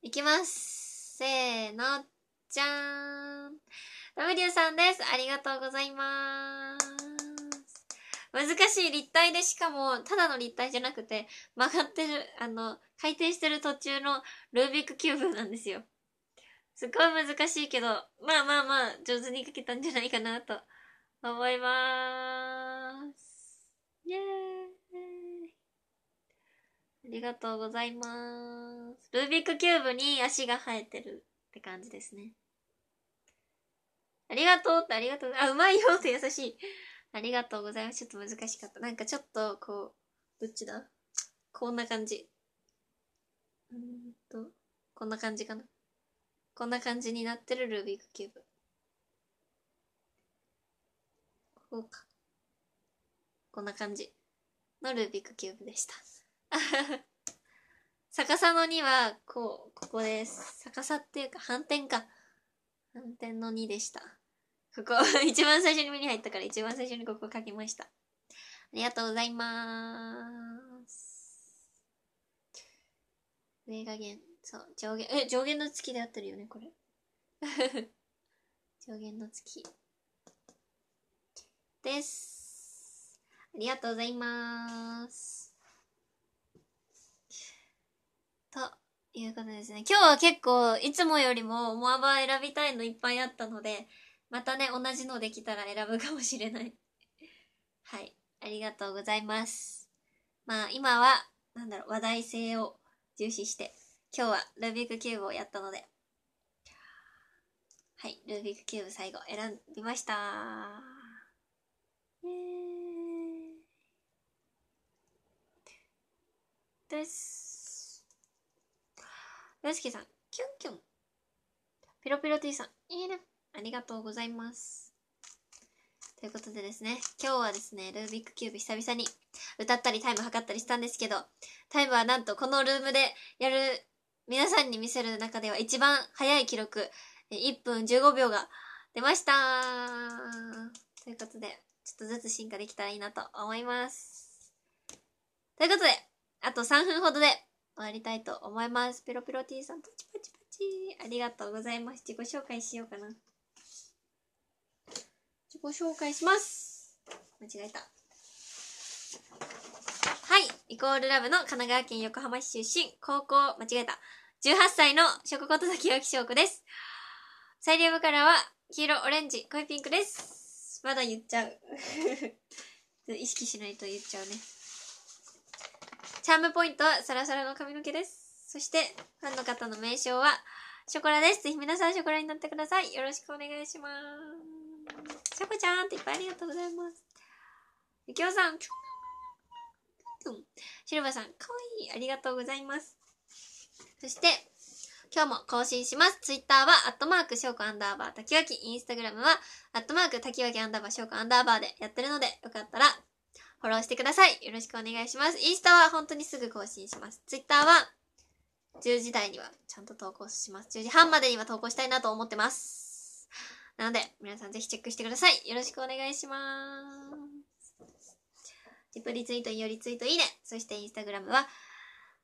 Speaker 1: いきますせーのじゃーん W さんですありがとうございます難しい立体でしかもただの立体じゃなくて曲がってるあの回転してる途中のルービックキューブなんですよ。すっごい難しいけど、まあまあまあ、上手に書けたんじゃないかなと思いまーす。イェーイありがとうございます。ルービックキューブに足が生えてるって感じですね。ありがとうってありがとう。あ、うまいよって優しい。ありがとうございます。ちょっと難しかった。なんかちょっと、こう、どっちだこんな感じ。うんと、こんな感じかな。こんな感じになってるルービックキューブ。こうか。こんな感じのルービックキューブでした。<laughs> 逆さの2は、こう、ここです。逆さっていうか、反転か。反転の2でした。ここ、<laughs> 一番最初に目に入ったから一番最初にここ書きました。ありがとうございます。上下限そう上限え上限の月で合ってるよねこれ <laughs> 上限の月ですありがとうございますということですね今日は結構いつもよりもモアバー選びたいのいっぱいあったのでまたね同じのできたら選ぶかもしれないはいありがとうございますまあ今はなんだろう話題性を重視して、今日はルービックキューブをやったので、はい、ルービックキューブ最後選びました。です。よしきさん、キュンキュン。ピロピロ T さん、いいね。ありがとうございます。ということでですね、今日はですね、ルービックキューブ久々に歌ったりタイム測ったりしたんですけど、タイムはなんとこのルームでやる、皆さんに見せる中では一番早い記録、1分15秒が出ましたということで、ちょっとずつ進化できたらいいなと思います。ということで、あと3分ほどで終わりたいと思います。ピロピロ T さん、パチパチパチ。ありがとうございます。自己紹介しようかな。自己紹介します間違えたはいイコールラブの神奈川県横浜市出身高校間違えた18歳の食こと崎脇翔子ですサイリウムカラーは黄色オレンジ濃いピンクですまだ言っちゃう <laughs> 意識しないと言っちゃうねチャームポイントはサラサラの髪の毛ですそしてファンの方の名称はショコラです。ぜひ皆さんショコラになってください。よろしくお願いします。ャこちゃんっていっぱいありがとうございます。ゆきおさん、シルバさん、かわいい。ありがとうございます。そして、今日も更新します。ツイッターは、アットマーク、しょうこアンダーバー、たきわき。インスタグラムは、アットマーク、たきわきアンダーバー、しょうこアンダーバーでやってるので、よかったら、フォローしてください。よろしくお願いします。インスタは本当にすぐ更新します。ツイッターは、10時台にはちゃんと投稿します。10時半までには投稿したいなと思ってます。なので、皆さんぜひチェックしてください。よろしくお願いします。リプリツイート、引用リツイート、いいね。そしてインスタグラムは、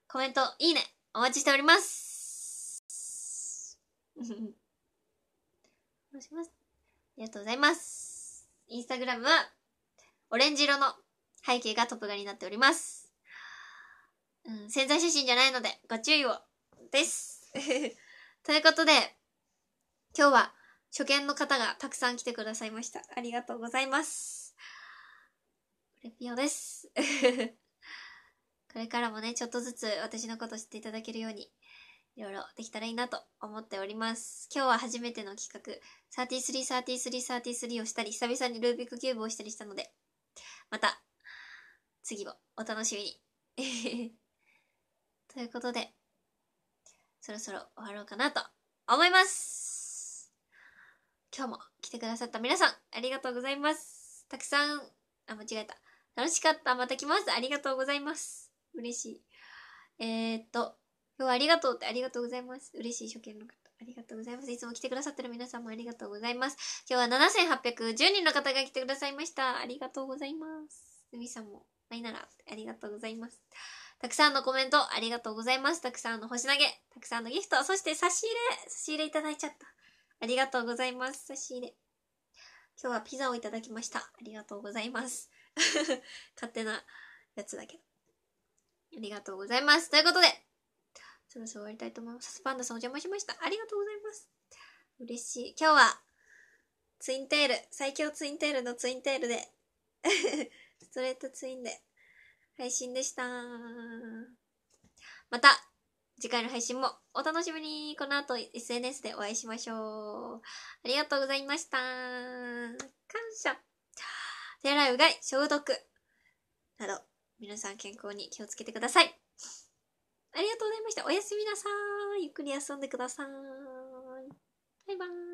Speaker 1: コメント、いいね。お待ちしております。お願いします。ありがとうございます。インスタグラムは、オレンジ色の背景がトップ画になっております。うん、潜在写真じゃないので、ご注意を。です。<laughs> ということで、今日は、初見の方がたくさん来てくださいました。ありがとうございます。プレピオです。<laughs> これからもね、ちょっとずつ私のこと知っていただけるように、いろいろできたらいいなと思っております。今日は初めての企画、333333をしたり、久々にルービックキューブをしたりしたので、また、次をお楽しみに。<laughs> ということで、そろそろ終わろうかなと思います今日も来てくださった皆さん、ありがとうございます。たくさん、あ、間違えた。楽しかった。また来ます。ありがとうございます。嬉しい。えー、っと、今日はありがとうってありがとうございます。嬉しい初見の方。ありがとうございます。いつも来てくださってる皆さんもありがとうございます。今日は7810人の方が来てくださいました。ありがとうございます。海さんも、ないなら、ありがとうございます。たくさんのコメントありがとうございます。たくさんの星投げ、たくさんのギフト、そして差し入れ、差し入れいただいちゃった。ありがとうございます。差し入れ。今日はピザをいただきました。ありがとうございます。<laughs> 勝手なやつだけど。ありがとうございます。ということで、そろそろ終わりたいと思います。スパンダさんお邪魔しました。ありがとうございます。嬉しい。今日は、ツインテール、最強ツインテールのツインテールで、<laughs> ストレートツインで、配信でした。また、次回の配信もお楽しみにこの後 SNS でお会いしましょう。ありがとうございました。感謝。手洗いうがい、消毒など、皆さん健康に気をつけてください。ありがとうございました。おやすみなさーい。ゆっくり休んでください。バイバーイ。